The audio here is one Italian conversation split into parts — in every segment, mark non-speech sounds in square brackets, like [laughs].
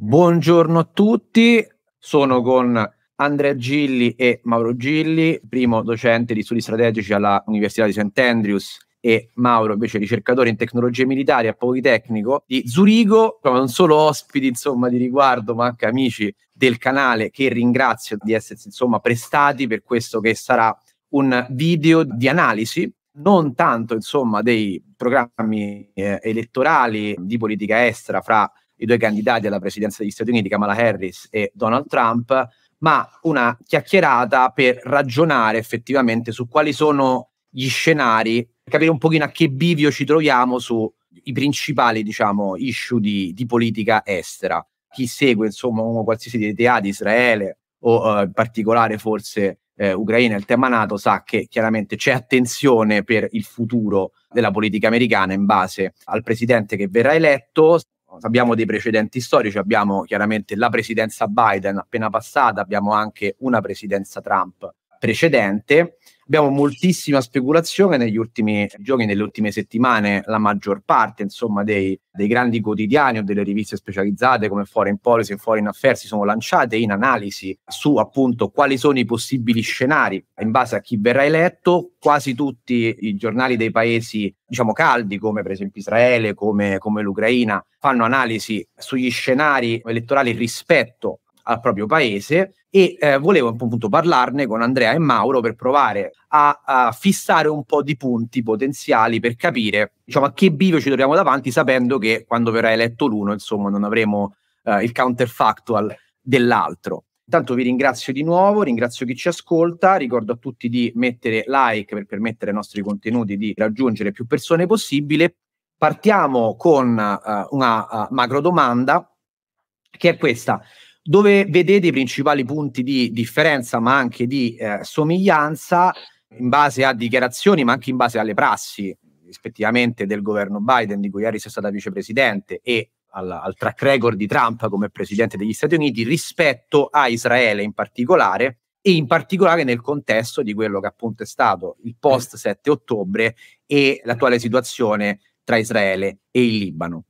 Buongiorno a tutti, sono con Andrea Gilli e Mauro Gilli, primo docente di studi strategici alla Università di St. Andrews e Mauro invece ricercatore in tecnologie militari a Politecnico di Zurigo, non solo ospiti insomma di riguardo ma anche amici del canale che ringrazio di essersi insomma prestati per questo che sarà un video di analisi non tanto insomma dei programmi eh, elettorali di politica estera fra i due candidati alla presidenza degli Stati Uniti, Kamala Harris e Donald Trump, ma una chiacchierata per ragionare effettivamente su quali sono gli scenari, capire un pochino a che bivio ci troviamo sui principali, diciamo, issue di, di politica estera. Chi segue, insomma, uno qualsiasi idea di Israele o eh, in particolare forse eh, Ucraina, il tema NATO, sa che chiaramente c'è attenzione per il futuro della politica americana in base al presidente che verrà eletto, abbiamo dei precedenti storici, abbiamo chiaramente la presidenza Biden appena passata, abbiamo anche una presidenza Trump precedente abbiamo moltissima speculazione negli ultimi giorni, nelle ultime settimane, la maggior parte insomma, dei, dei, grandi quotidiani o delle riviste specializzate come Foreign Policy e Foreign Affairs si sono lanciate in analisi su appunto quali sono i possibili scenari in base a chi verrà eletto. Quasi tutti i giornali dei paesi diciamo caldi come per esempio Israele, come, come l'Ucraina, fanno analisi sugli scenari elettorali rispetto al proprio paese e eh, volevo appunto parlarne con Andrea e Mauro per provare a, a, fissare un po' di punti potenziali per capire diciamo, a che bivio ci troviamo davanti sapendo che quando verrà eletto l'uno insomma non avremo eh, il counterfactual dell'altro. Intanto vi ringrazio di nuovo, ringrazio chi ci ascolta, ricordo a tutti di mettere like per permettere ai nostri contenuti di raggiungere più persone possibile. Partiamo con uh, una uh, macro domanda che è questa dove vedete i principali punti di differenza, ma anche di eh, somiglianza in base a dichiarazioni, ma anche in base alle prassi, rispettivamente del governo Biden, di cui Harris è stata vicepresidente, e al, al track record di Trump come presidente degli Stati Uniti rispetto a Israele in particolare e in particolare nel contesto di quello che appunto è stato il post 7 ottobre e l'attuale situazione tra Israele e il Libano.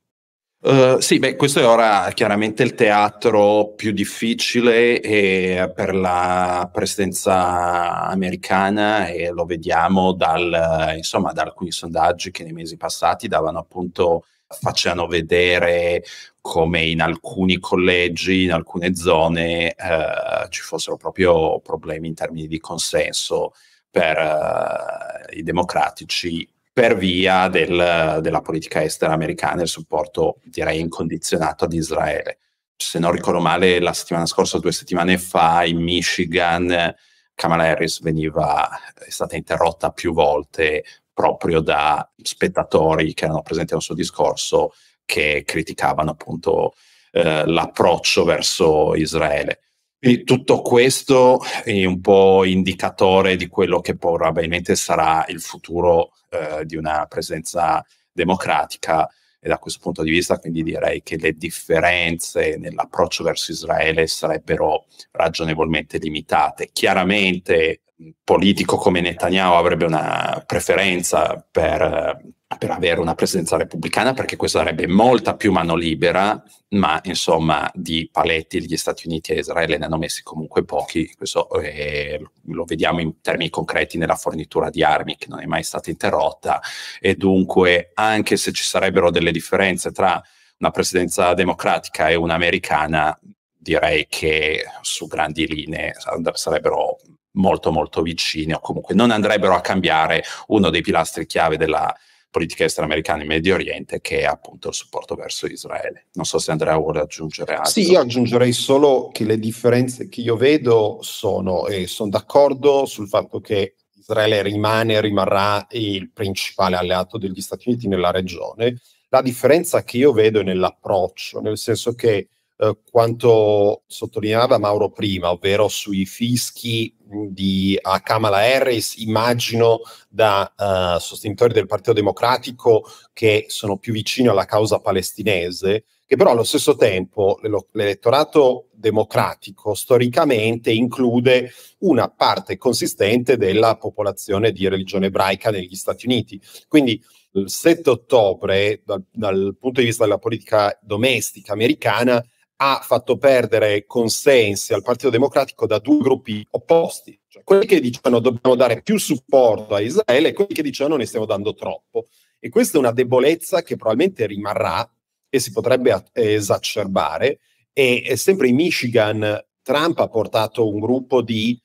Eh, sì, beh, questo è ora chiaramente il teatro più difficile eh, per la presenza americana e lo vediamo dal, insomma, da alcuni sondaggi che nei mesi passati davano appunto, facevano vedere come in alcuni collegi, in alcune zone eh, ci fossero proprio problemi in termini di consenso per eh, i democratici per via del, della politica estera americana e il supporto, direi, incondizionato ad Israele. Se non ricordo male, la settimana scorsa, due settimane fa, in Michigan, Kamala Harris veniva, è stata interrotta più volte proprio da spettatori che erano presenti al suo discorso che criticavano appunto eh, l'approccio verso Israele. Quindi tutto questo è un po' indicatore di quello che probabilmente sarà il futuro eh, di una presenza democratica e da questo punto di vista quindi direi che le differenze nell'approccio verso Israele sarebbero ragionevolmente limitate. Chiaramente politico come Netanyahu avrebbe una preferenza per, per, avere una presidenza repubblicana perché questa darebbe molta più mano libera, ma insomma di paletti gli Stati Uniti e Israele ne hanno messi comunque pochi, questo è, eh, lo vediamo in termini concreti nella fornitura di armi che non è mai stata interrotta e dunque anche se ci sarebbero delle differenze tra una presidenza democratica e un'americana, direi che su grandi linee sarebbero molto molto vicini o comunque non andrebbero a cambiare uno dei pilastri chiave della politica estera americana in Medio Oriente che è appunto il supporto verso Israele. Non so se Andrea vuole aggiungere altro. Sì, io aggiungerei solo che le differenze che io vedo sono, e sono d'accordo sul fatto che Israele rimane e rimarrà il principale alleato degli Stati Uniti nella regione. La differenza che io vedo è nell'approccio, nel senso che eh, quanto sottolineava Mauro prima, ovvero sui fischi di, a Kamala Harris, immagino da eh, sostenitori del Partito Democratico che sono più vicini alla causa palestinese, che però allo stesso tempo l'elettorato democratico storicamente include una parte consistente della popolazione di religione ebraica negli Stati Uniti. Quindi il 7 ottobre, dal, dal punto di vista della politica domestica americana, ha fatto perdere consensi al Partito Democratico da due gruppi opposti, cioè quelli che dicevano dobbiamo dare più supporto a Israele e quelli che dicevano ne stiamo dando troppo. E questa è una debolezza che probabilmente rimarrà e si potrebbe esacerbare. E sempre in Michigan Trump ha portato un gruppo di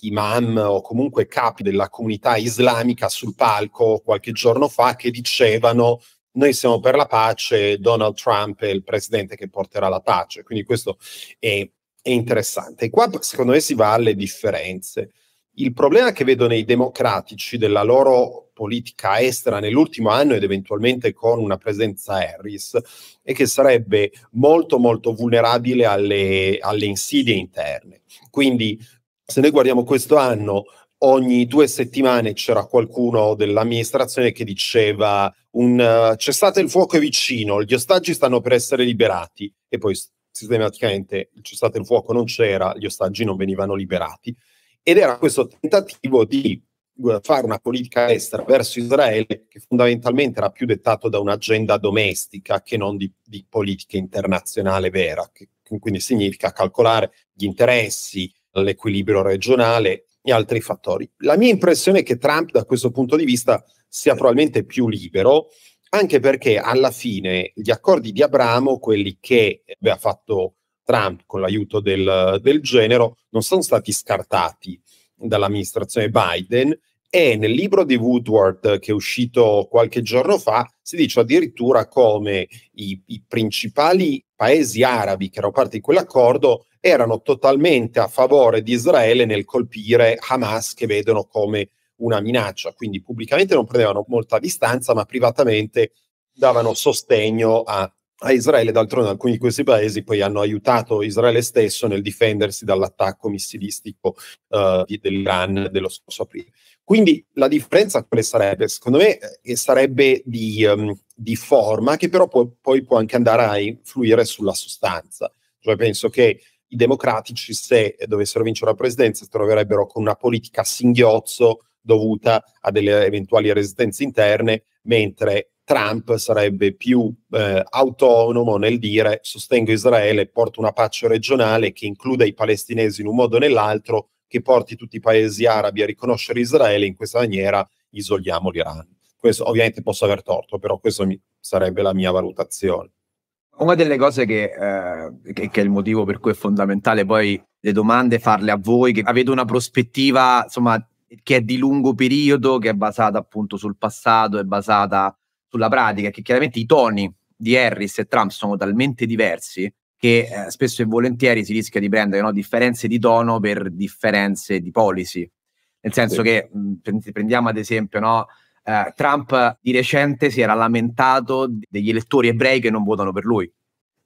imam o comunque capi della comunità islamica sul palco qualche giorno fa che dicevano noi siamo per la pace, Donald Trump è il presidente che porterà la pace, quindi questo è, è interessante. E qua secondo me si va alle differenze. Il problema che vedo nei democratici della loro politica estera nell'ultimo anno ed eventualmente con una presenza Harris è che sarebbe molto molto vulnerabile alle, alle insidie interne. Quindi se noi guardiamo questo anno, ogni due settimane c'era qualcuno dell'amministrazione che diceva un eh, cessate il fuoco è vicino, gli ostaggi stanno per essere liberati e poi sistematicamente il cessate il fuoco non c'era, gli ostaggi non venivano liberati ed era questo tentativo di eh, fare una politica estera verso Israele che fondamentalmente era più dettato da un'agenda domestica che non di, di politica internazionale vera, che, quindi significa calcolare gli interessi, l'equilibrio regionale e altri fattori. La mia impressione è che Trump da questo punto di vista sia probabilmente più libero, anche perché alla fine gli accordi di Abramo, quelli che aveva fatto Trump con l'aiuto del, del genero, non sono stati scartati dall'amministrazione Biden e nel libro di Woodward che è uscito qualche giorno fa si dice addirittura come i, i principali paesi arabi che erano parte di quell'accordo erano totalmente a favore di Israele nel colpire Hamas che vedono come una minaccia, quindi pubblicamente non prendevano molta distanza, ma privatamente davano sostegno a, a Israele, d'altronde alcuni di questi paesi poi hanno aiutato Israele stesso nel difendersi dall'attacco missilistico uh, dell'Iran dello scorso aprile. Quindi la differenza quale sarebbe? Secondo me eh, sarebbe di, um, di forma che però può, poi può anche andare a influire sulla sostanza. Cioè penso che i democratici, se dovessero vincere la presidenza, si troverebbero con una politica a singhiozzo dovuta a delle eventuali resistenze interne, mentre Trump sarebbe più eh, autonomo nel dire sostengo Israele, porto una pace regionale che includa i palestinesi in un modo o nell'altro, che porti tutti i paesi arabi a riconoscere Israele, in questa maniera isoliamo l'Iran. Questo ovviamente posso aver torto, però questa sarebbe la mia valutazione. Una delle cose che, eh, che, che, è il motivo per cui è fondamentale poi le domande farle a voi, che avete una prospettiva insomma, che è di lungo periodo, che è basata appunto sul passato, è basata sulla pratica, che chiaramente i toni di Harris e Trump sono talmente diversi che eh, spesso e volentieri si rischia di prendere no, differenze di tono per differenze di policy. Nel senso sì. che mh, prendiamo ad esempio no, eh, Trump di recente si era lamentato degli elettori ebrei che non votano per lui,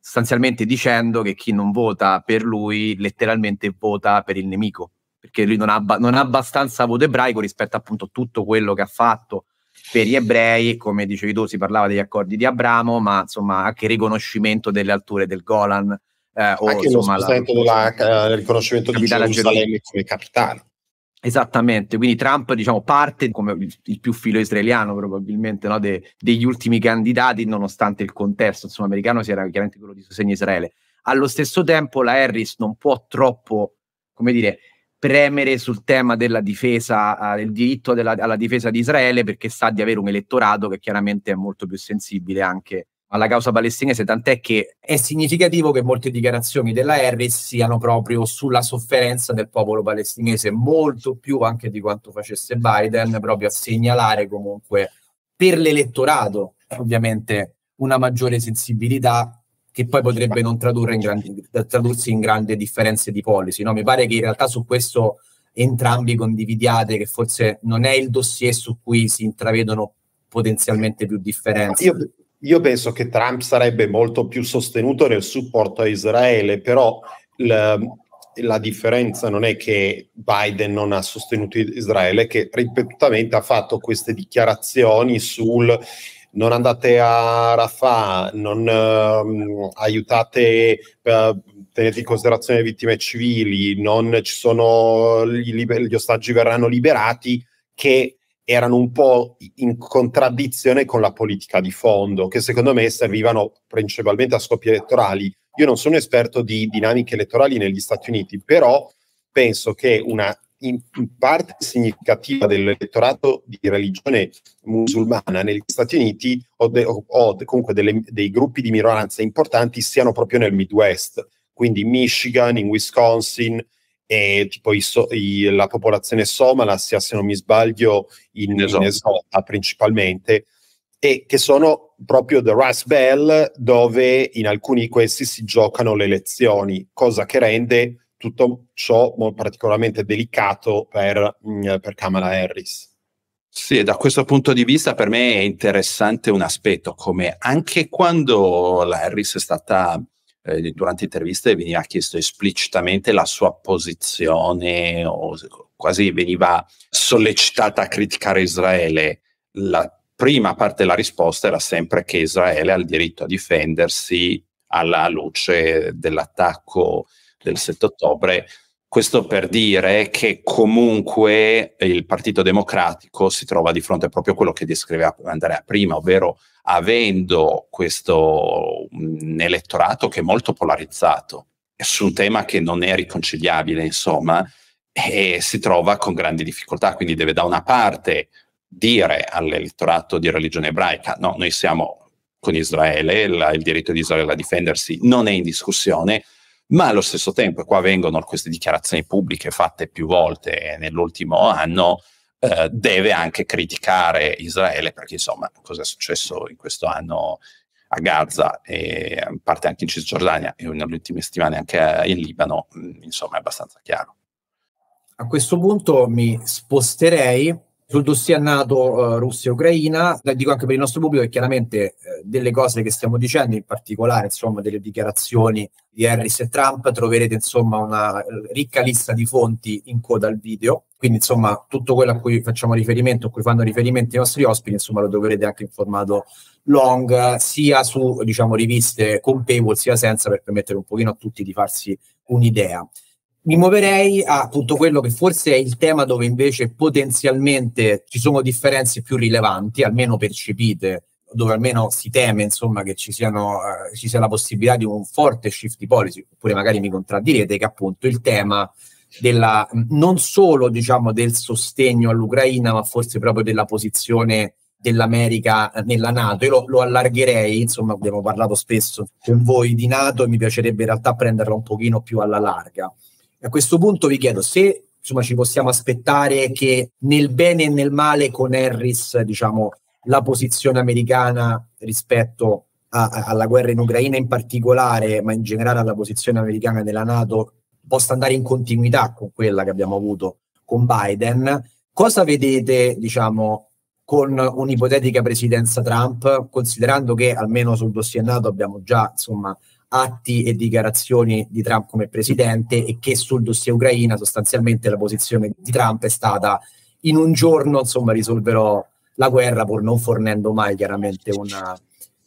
sostanzialmente dicendo che chi non vota per lui letteralmente vota per il nemico, perché lui non ha, non ha abbastanza voto ebraico rispetto appunto a tutto quello che ha fatto per gli ebrei, come dicevi tu, si parlava degli accordi di Abramo, ma insomma anche il riconoscimento delle alture del Golan. Eh, o, anche insomma, lo la, della, il eh, riconoscimento di Gerusalemme come capitale Esattamente, quindi Trump diciamo, parte come il più filo israeliano probabilmente no? De, degli ultimi candidati, nonostante il contesto insomma, americano sia chiaramente quello di sostegno Israele. Allo stesso tempo la Harris non può troppo, come dire, premere sul tema della difesa, eh, del diritto della, alla difesa di Israele perché sa di avere un elettorato che chiaramente è molto più sensibile anche alla causa palestinese, tant'è che è significativo che molte dichiarazioni della Harris siano proprio sulla sofferenza del popolo palestinese, molto più anche di quanto facesse Biden, proprio a segnalare comunque per l'elettorato, ovviamente, una maggiore sensibilità che poi potrebbe non in grandi, tradursi in grandi differenze di policy. No? Mi pare che in realtà su questo entrambi condividiate che forse non è il dossier su cui si intravedono potenzialmente più differenze. Io io penso che Trump sarebbe molto più sostenuto nel supporto a Israele, però la, la differenza non è che Biden non ha sostenuto Israele, che ripetutamente ha fatto queste dichiarazioni sul non andate a Rafah, non ehm, aiutate, eh, tenete in considerazione le vittime civili, non ci sono gli, gli ostaggi verranno liberati, che erano un po' in contraddizione con la politica di fondo, che secondo me servivano principalmente a scopi elettorali. Io non sono esperto di dinamiche elettorali negli Stati Uniti, però penso che una in, parte significativa dell'elettorato di religione musulmana negli Stati Uniti o, de, o, o comunque delle, dei gruppi di minoranza importanti siano proprio nel Midwest, quindi in Michigan, in Wisconsin, e tipo i so, i, la popolazione somala sia se non mi sbaglio in esatto. Esota principalmente e che sono proprio The Rust Bell dove in alcuni di questi si giocano le elezioni cosa che rende tutto ciò particolarmente delicato per, mm, per Kamala Harris sì, da questo punto di vista per me è interessante un aspetto come anche quando la Harris è stata eh, durante interviste veniva chiesto esplicitamente la sua posizione o quasi veniva sollecitata a criticare Israele. La prima parte della risposta era sempre che Israele ha il diritto a difendersi alla luce dell'attacco del 7 ottobre questo per dire che comunque il Partito Democratico si trova di fronte proprio a quello che descriveva Andrea prima, ovvero avendo questo un elettorato che è molto polarizzato su un tema che non è riconciliabile, insomma, e si trova con grandi difficoltà, quindi deve da una parte dire all'elettorato di religione ebraica, no, noi siamo con Israele, la, il diritto di Israele a difendersi non è in discussione, ma allo stesso tempo, qua vengono queste dichiarazioni pubbliche fatte più volte nell'ultimo anno, eh, deve anche criticare Israele, perché insomma cosa è successo in questo anno a Gaza e in parte anche in Cisgiordania e nelle ultime settimane anche eh, in Libano, mm, insomma è abbastanza chiaro. A questo punto mi sposterei sul dossier nato eh, Russia-Ucraina, eh, dico anche per il nostro pubblico che chiaramente eh, delle cose che stiamo dicendo, in particolare insomma, delle dichiarazioni di Harris e Trump, troverete insomma, una eh, ricca lista di fonti in coda al video, quindi insomma tutto quello a cui facciamo riferimento, a cui fanno riferimento i nostri ospiti, insomma, lo troverete anche in formato long, sia su diciamo, riviste con paywall sia senza, per permettere un pochino a tutti di farsi un'idea mi muoverei a appunto quello che forse è il tema dove invece potenzialmente ci sono differenze più rilevanti, almeno percepite, dove almeno si teme insomma, che ci, siano, eh, ci sia la possibilità di un forte shift di policy, oppure magari mi contraddirete, che appunto il tema della, non solo diciamo, del sostegno all'Ucraina, ma forse proprio della posizione dell'America nella Nato. Io lo, lo, allargherei, insomma, abbiamo parlato spesso con voi di Nato e mi piacerebbe in realtà prenderla un pochino più alla larga. A questo punto vi chiedo se insomma, ci possiamo aspettare che nel bene e nel male con Harris, diciamo, la posizione americana rispetto a, a, alla guerra in Ucraina in particolare, ma in generale alla posizione americana della Nato, possa andare in continuità con quella che abbiamo avuto con Biden. Cosa vedete, diciamo, con un'ipotetica presidenza Trump, considerando che almeno sul dossier NATO abbiamo già, insomma, atti e dichiarazioni di Trump come presidente e che sul dossier Ucraina sostanzialmente la posizione di Trump è stata in un giorno insomma risolverò la guerra pur non fornendo mai chiaramente una,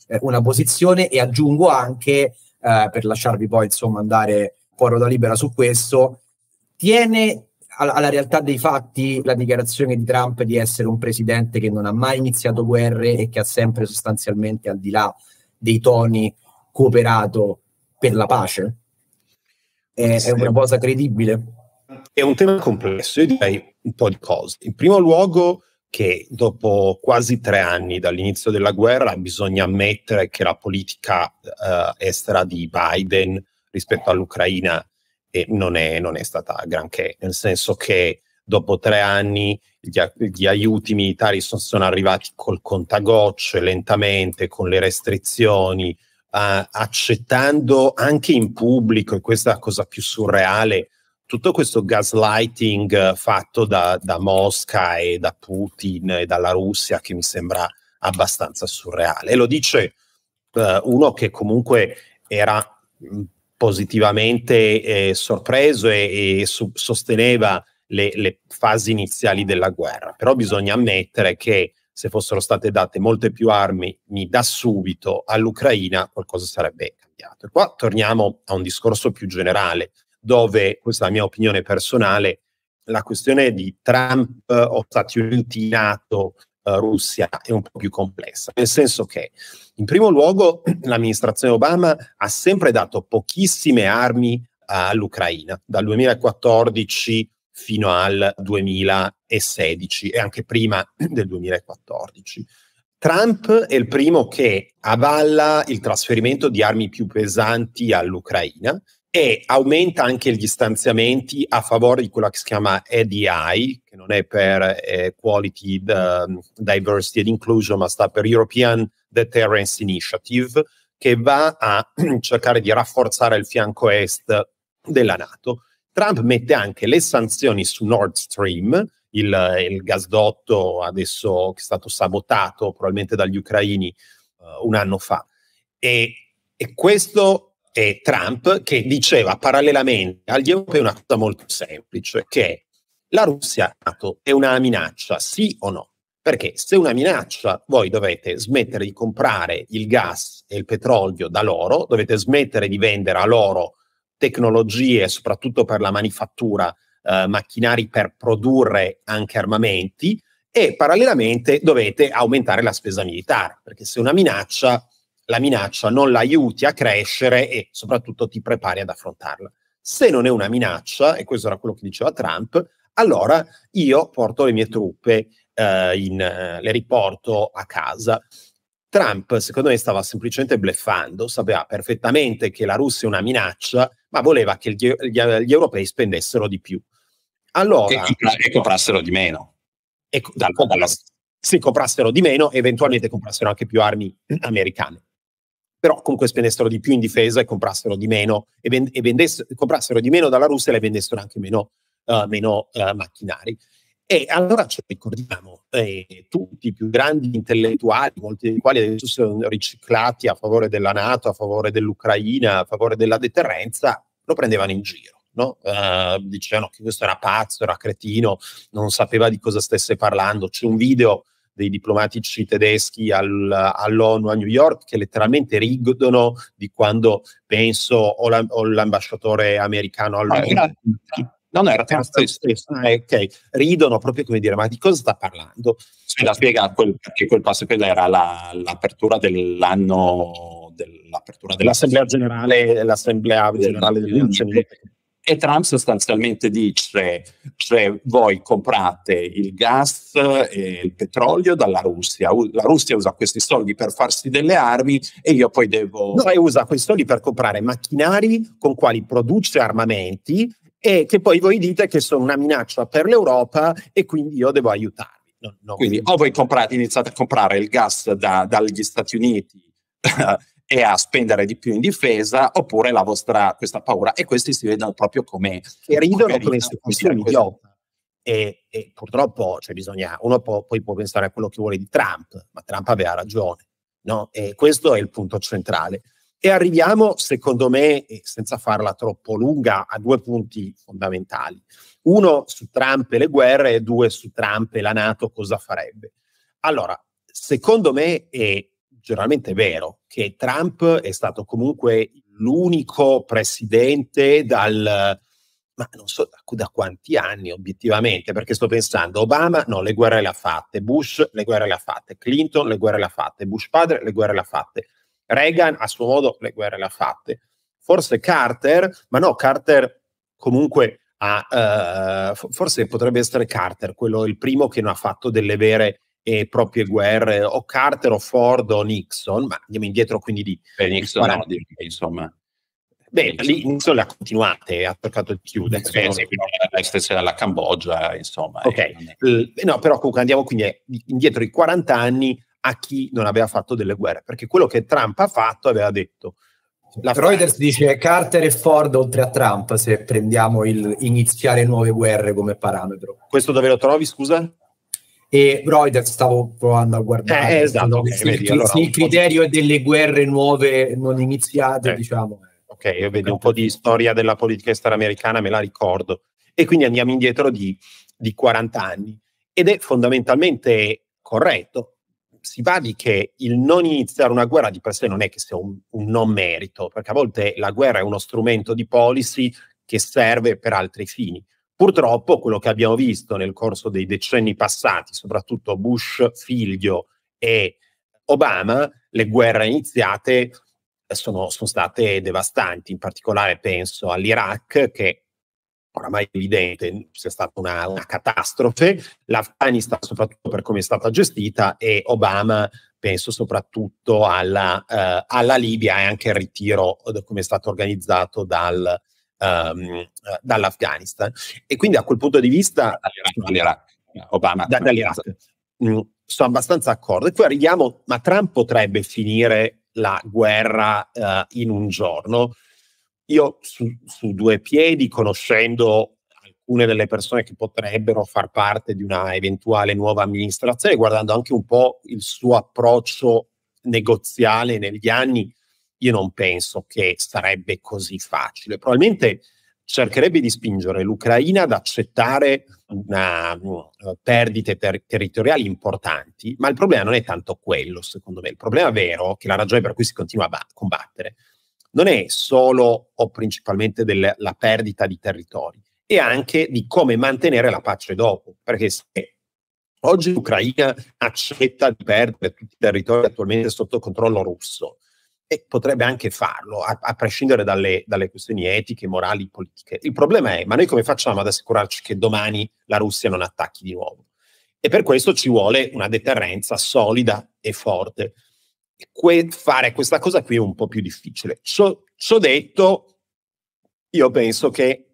eh, una posizione e aggiungo anche eh, per lasciarvi poi insomma andare fuori da libera su questo tiene alla realtà dei fatti la dichiarazione di Trump di essere un presidente che non ha mai iniziato guerre e che ha sempre sostanzialmente al di là dei toni cooperato per la pace? È, è una cosa credibile? È un tema complesso, io direi un po' di cose. In primo luogo che dopo quasi tre anni dall'inizio della guerra bisogna ammettere che la politica eh, estera di Biden rispetto all'Ucraina eh, non, è, non, è, stata granché, nel senso che dopo tre anni gli, gli aiuti militari sono, sono, arrivati col contagocce, lentamente, con le restrizioni, eh, accettando anche in pubblico, e questa è la cosa più surreale, tutto questo gaslighting eh, fatto da, da Mosca e da Putin e dalla Russia che mi sembra abbastanza surreale. E lo dice eh, uno che comunque era mm, positivamente eh, sorpreso e, e su- sosteneva le, le, fasi iniziali della guerra, però bisogna ammettere che se fossero state date molte più armi da subito all'Ucraina, qualcosa sarebbe cambiato. E qua torniamo a un discorso più generale, dove, questa è la mia opinione personale, la questione di Trump eh, o Stati Uniti, NATO, eh, Russia è un po' più complessa, nel senso che in primo luogo [clears throat] l'amministrazione Obama ha sempre dato pochissime armi all'Ucraina, dal 2014 fino al 2016 e anche prima [clears throat] del 2014. Trump è il primo che avalla il trasferimento di armi più pesanti all'Ucraina e aumenta anche gli stanziamenti a favore di quella che si chiama EDI, che non è per eh, Quality, um, Diversity and Inclusion, ma sta per European Deterrence Initiative, che va a [clears throat] cercare di rafforzare il fianco est della Nato. Trump mette anche le sanzioni su Nord Stream, il, il gasdotto adesso che è stato sabotato probabilmente dagli ucraini uh, un anno fa. E, e questo è Trump che diceva parallelamente agli europei una cosa molto semplice, che la Russia è una minaccia, sì o no? Perché se è una minaccia, voi dovete smettere di comprare il gas e il petrolio da loro, dovete smettere di vendere a loro tecnologie, soprattutto per la manifattura, eh, macchinari per produrre anche armamenti e parallelamente dovete aumentare la spesa militare, perché se una minaccia, la minaccia non la aiuti a crescere e soprattutto ti prepari ad affrontarla. Se non è una minaccia, e questo era quello che diceva Trump, allora io porto le mie truppe, eh, in, eh, le riporto a casa. Trump, secondo me, stava semplicemente bleffando, sapeva perfettamente che la Russia è una minaccia ma voleva che gli, gli, gli europei spendessero di più. Allora, e, e comprassero di meno. E co- dalla, dalla... Se comprassero di meno, eventualmente comprassero anche più armi americane. Però comunque spendessero di più in difesa e comprassero di meno, e, vend- e vendess- comprassero di meno dalla Russia e le vendessero anche meno, uh, meno uh, macchinari. E allora ci ricordiamo, eh, tutti i più grandi intellettuali, molti dei quali adesso sono riciclati a favore della Nato, a favore dell'Ucraina, a favore della deterrenza, lo prendevano in giro. No? Eh, dicevano che questo era pazzo, era cretino, non sapeva di cosa stesse parlando. C'è un video dei diplomatici tedeschi al, all'ONU a New York che letteralmente ridono di quando penso o, la, o l'ambasciatore americano all'ONU. Ah, No, no, era terzo stesso. Ah, ok. Ridono proprio come dire, ma di cosa sta parlando? Sì, la spiega quel, perché quel passo, quella era la, l'apertura dell'anno dell'apertura dell'assemblea generale, l'assemblea generale dell'UNCE. E Trump sostanzialmente dice, cioè, voi comprate il gas e il petrolio dalla Russia, la Russia usa questi soldi per farsi delle armi e io poi devo... No, usa questi soldi per comprare macchinari con quali produce armamenti e che poi voi dite che sono una minaccia per l'Europa e quindi io devo aiutarvi. No, no. Quindi o voi comprate, iniziate a comprare il gas da, dagli Stati Uniti [laughs] e a spendere di più in difesa, oppure la vostra questa paura. E questi si vedono proprio come... Che ridono come se fossero idiota. E, e, purtroppo cioè, bisogna, uno può, poi può pensare a quello che vuole di Trump, ma Trump aveva ragione. No? E questo è il punto centrale. E arriviamo, secondo me, senza farla troppo lunga, a due punti fondamentali. Uno su Trump e le guerre e due su Trump e la Nato cosa farebbe. Allora, secondo me è generalmente vero che Trump è stato comunque l'unico presidente dal ma non so da, da, quanti anni obiettivamente, perché sto pensando Obama, no, le guerre le ha fatte, Bush le guerre le ha fatte, Clinton le guerre le ha fatte, Bush padre le guerre le ha fatte, Reagan a suo modo le guerre le ha fatte. Forse Carter, ma no, Carter comunque ha, uh, forse potrebbe essere Carter, quello il primo che non ha fatto delle vere e proprie guerre, o Carter o Ford o Nixon, ma andiamo indietro quindi di... Per Nixon no, di, insomma. Beh, lì Nixon la continuate, ha cercato di chiudere. Beh, sì, stessa la Cambogia, insomma. Ok, eh, no, però comunque andiamo quindi indietro i 40 anni a chi non aveva fatto delle guerre, perché quello che Trump ha fatto aveva detto. La Reuters dice Carter e Ford oltre a Trump, se prendiamo il iniziare nuove guerre come parametro. Questo dove lo trovi, scusa? E Reuters stavo provando a guardare. Eh, esatto, okay, vedi, il, allora, il criterio di... delle guerre nuove non iniziate, eh. diciamo. Eh. Ok, io vedo un po' di storia della politica estera americana, me la ricordo. E quindi andiamo indietro di, di 40 anni. Ed è fondamentalmente corretto si badi che il non iniziare una guerra di per sé non è che sia un, un non merito, perché a volte la guerra è uno strumento di policy che serve per altri fini. Purtroppo quello che abbiamo visto nel corso dei decenni passati, soprattutto Bush figlio e Obama, le guerre iniziate eh, sono, sono state devastanti, in particolare penso all'Iraq che oramai evidente sia stata una, una catastrofe. L'Afghanistan, soprattutto per come è stata gestita, e Obama, penso soprattutto alla, eh, alla Libia e anche al ritiro, come è stato organizzato dal, um, dall'Afghanistan. E quindi a quel punto di vista... Dall'Iraq. Obama. Da, dall'Iraq. Mm, sono abbastanza d'accordo. E poi arriviamo, ma Trump potrebbe finire la guerra eh, in un giorno io su, su due piedi, conoscendo alcune delle persone che potrebbero far parte di una eventuale nuova amministrazione, guardando anche un po' il suo approccio negoziale negli anni, io non penso che sarebbe così facile. Probabilmente cercherebbe di spingere l'Ucraina ad accettare una, uh, perdite ter- territoriali importanti, ma il problema non è tanto quello, secondo me. Il problema vero, che la ragione per cui si continua a ba- combattere, non è solo o principalmente della perdita di territori, è anche di come mantenere la pace dopo, perché se oggi l'Ucraina accetta di perdere tutti i territori attualmente sotto controllo russo, e potrebbe anche farlo, a, a prescindere dalle, dalle, questioni etiche, morali, politiche. Il problema è, ma noi come facciamo ad assicurarci che domani la Russia non attacchi di nuovo? E per questo ci vuole una deterrenza solida e forte que- fare questa cosa qui è un po' più difficile. Ciò, ciò detto, io penso che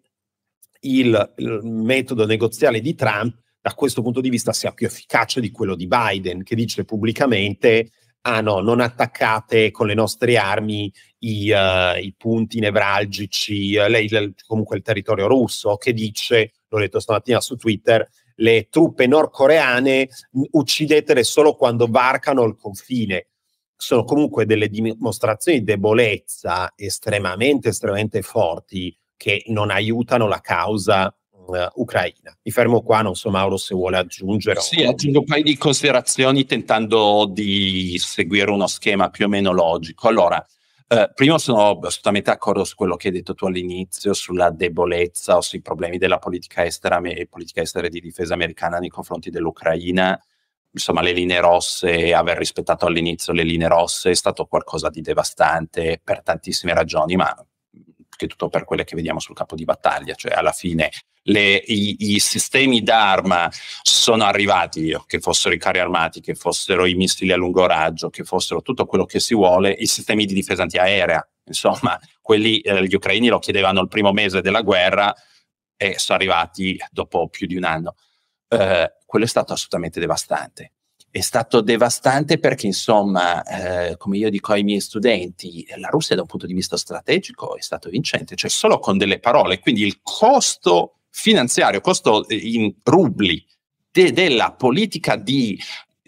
il, il, metodo negoziale di Trump da questo punto di vista sia più efficace di quello di Biden, che dice pubblicamente ah no, non attaccate con le nostre armi i, uh, i punti nevralgici, uh, eh, lei, comunque il territorio russo, che dice, l'ho detto stamattina su Twitter, le truppe nordcoreane uccidetele solo quando varcano il confine sono comunque delle dimostrazioni di debolezza estremamente, estremamente forti che non aiutano la causa uh, ucraina. Mi fermo qua, non so Mauro se vuole aggiungere. Sì, aggiungo un paio di considerazioni tentando di seguire uno schema più o meno logico. Allora, eh, prima sono assolutamente d'accordo su quello che hai detto tu all'inizio sulla debolezza o sui problemi della politica estera e politica estera e di difesa americana nei confronti dell'Ucraina insomma, le linee rosse, aver rispettato all'inizio le linee rosse è stato qualcosa di devastante per tantissime ragioni, ma che tutto per quelle che vediamo sul campo di battaglia, cioè alla fine le, i, i, sistemi d'arma sono arrivati, che fossero i carri armati, che fossero i missili a lungo raggio, che fossero tutto quello che si vuole, i sistemi di difesa antiaerea, insomma, quelli eh, gli ucraini lo chiedevano il primo mese della guerra e sono arrivati dopo più di un anno. Eh, quello è stato assolutamente devastante. È stato devastante perché, insomma, eh, come io dico ai miei studenti, la Russia da un punto di vista strategico è stato vincente, cioè solo con delle parole. Quindi il costo finanziario, costo eh, in rubli de- della politica di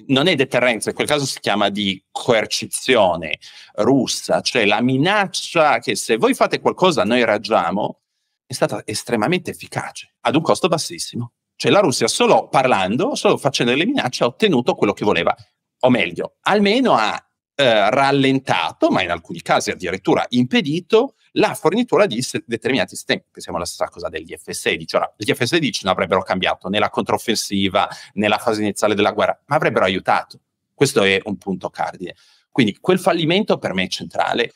non è deterrenza, in quel caso si chiama di coercizione russa, cioè la minaccia che se voi fate qualcosa noi reagiamo, è stata estremamente efficace, ad un costo bassissimo. Cioè la Russia solo parlando, solo facendo le minacce, ha ottenuto quello che voleva. O meglio, almeno ha eh, rallentato, ma in alcuni casi addirittura impedito, la fornitura di se- determinati sistemi. Pensiamo alla stessa cosa degli F-16. Ora, gli F-16 non avrebbero cambiato nella controffensiva nella fase iniziale della guerra, ma avrebbero aiutato. Questo è un punto cardine. Quindi quel fallimento per me è centrale.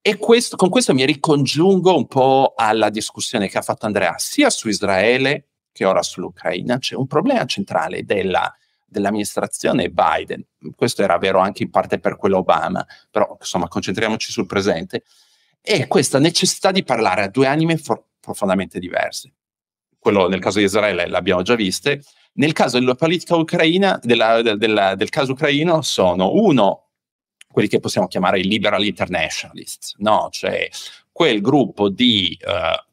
E questo, con questo mi ricongiungo un po' alla discussione che ha fatto Andrea sia su Israele che ora sull'Ucraina, c'è un problema centrale della, dell'amministrazione Biden. Questo era vero anche in parte per quello Obama, però insomma concentriamoci sul presente. E questa necessità di parlare a due anime for- profondamente diverse. Quello nel caso di Israele l'abbiamo già viste. Nel caso della politica ucraina, della, della, del caso ucraino, sono uno, quelli che possiamo chiamare i liberal internationalists, no? cioè quel gruppo di eh,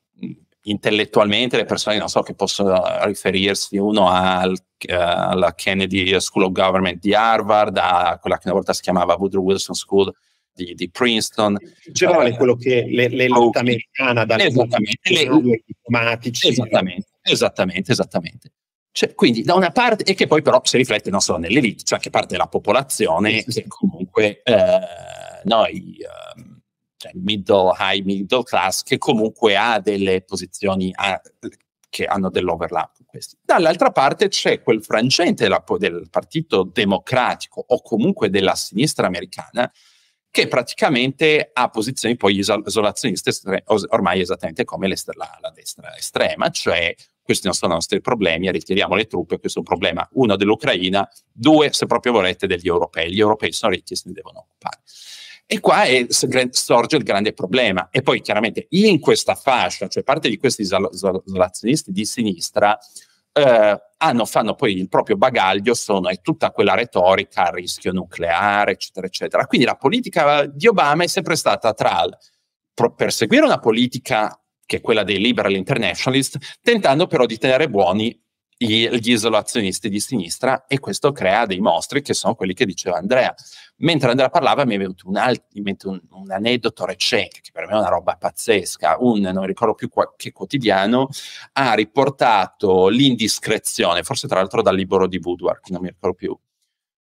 intellettualmente le persone, non so, che possono riferirsi uno al, eh, alla Kennedy School of Government di Harvard, a quella che una volta si chiamava Woodrow Wilson School di, di Princeton. Generale, eh, quello che le, le lotta americana dalle esattamente, le, diplomatici. Esattamente, esattamente, esattamente. Cioè, quindi da una parte, e che poi però si riflette non solo nell'elite, cioè anche parte della popolazione, sì, sì. che comunque eh, noi... Eh, cioè middle high middle class che comunque ha delle posizioni a, che hanno dell'overlap. con Questi. Dall'altra parte c'è quel frangente della, del Partito Democratico o comunque della sinistra americana che praticamente ha posizioni poi isolazioniste ormai esattamente come la, la destra estrema, cioè questi non sono i nostri problemi, ritiriamo le truppe, questo è un problema, uno dell'Ucraina, due se proprio volete degli europei, gli europei sono ricchi e se ne devono occupare. E qua è, sorge il grande problema. E poi chiaramente in questa fascia, cioè parte di questi isolazionisti di sinistra, eh, hanno, fanno poi il proprio bagaglio, sono, è tutta quella retorica a rischio nucleare, eccetera, eccetera. Quindi la politica di Obama è sempre stata tra il perseguire una politica che è quella dei liberal internationalist, tentando però di tenere buoni gli, isolazionisti di sinistra e questo crea dei mostri che sono quelli che diceva Andrea. Mentre Andrea parlava mi è venuto un, alt- un, un aneddoto recente, che per me è una roba pazzesca, un, non ricordo più qua- che quotidiano, ha riportato l'indiscrezione, forse tra l'altro dal libro di Woodward, non mi ricordo più,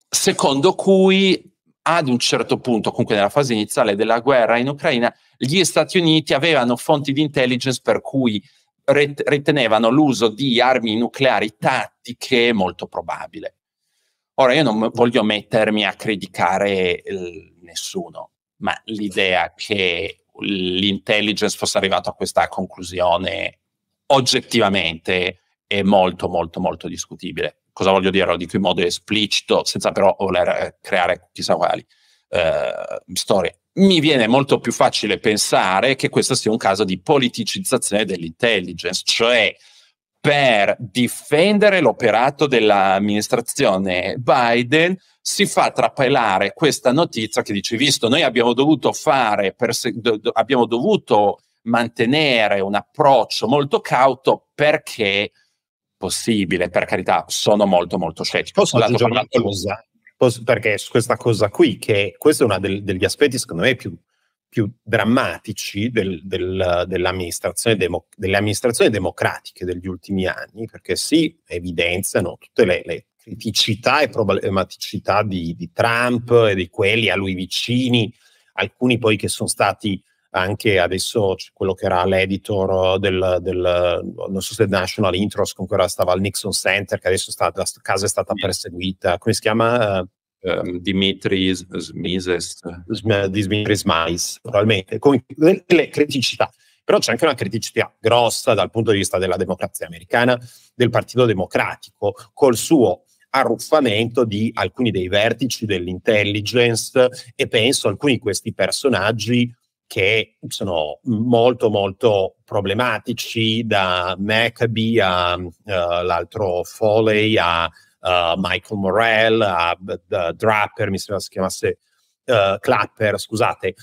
secondo cui ad un certo punto, comunque nella fase iniziale della guerra in Ucraina, gli Stati Uniti avevano fonti di intelligence per cui ritenevano l'uso di armi nucleari tattiche molto probabile. Ora io non voglio mettermi a criticare ehm, nessuno, ma l'idea che l'intelligence fosse arrivato a questa conclusione oggettivamente è molto molto molto discutibile. Cosa voglio dire? Lo dico in modo esplicito, senza però voler eh, creare chissà quali eh, storie mi viene molto più facile pensare che questo sia un caso di politicizzazione dell'intelligence, cioè per difendere l'operato dell'amministrazione Biden si fa trapelare questa notizia che dice, visto, noi abbiamo dovuto fare, perse- do- abbiamo dovuto mantenere un approccio molto cauto perché possibile, per carità, sono molto molto scettico. Posso aggiungere una cosa? perché è questa cosa qui, che questo è uno del, degli aspetti secondo me più, più drammatici del, del, dell'amministrazione demo, delle amministrazioni democratiche degli ultimi anni, perché si evidenziano tutte le, le criticità e problematicità di, di Trump e di quelli a lui vicini, alcuni poi che sono stati anche adesso quello che era l'editor uh, del, del, uh, so del National Intros, con cui era, stava al Nixon Center, che adesso sta, la casa è stata perseguita. Come si chiama? Um, Dimitri Smises. Dimitri Smais, probabilmente, le, delle criticità. Però c'è anche una criticità grossa dal punto di vista della democrazia americana, del Partito Democratico, col suo arruffamento di alcuni dei vertici dell'intelligence e penso alcuni di questi personaggi che sono molto molto problematici da Maccabi all'altro eh, uh, Foley a uh, Michael Morrell a uh, Draper, mi sembra si chiamasse eh, Clapper, scusate,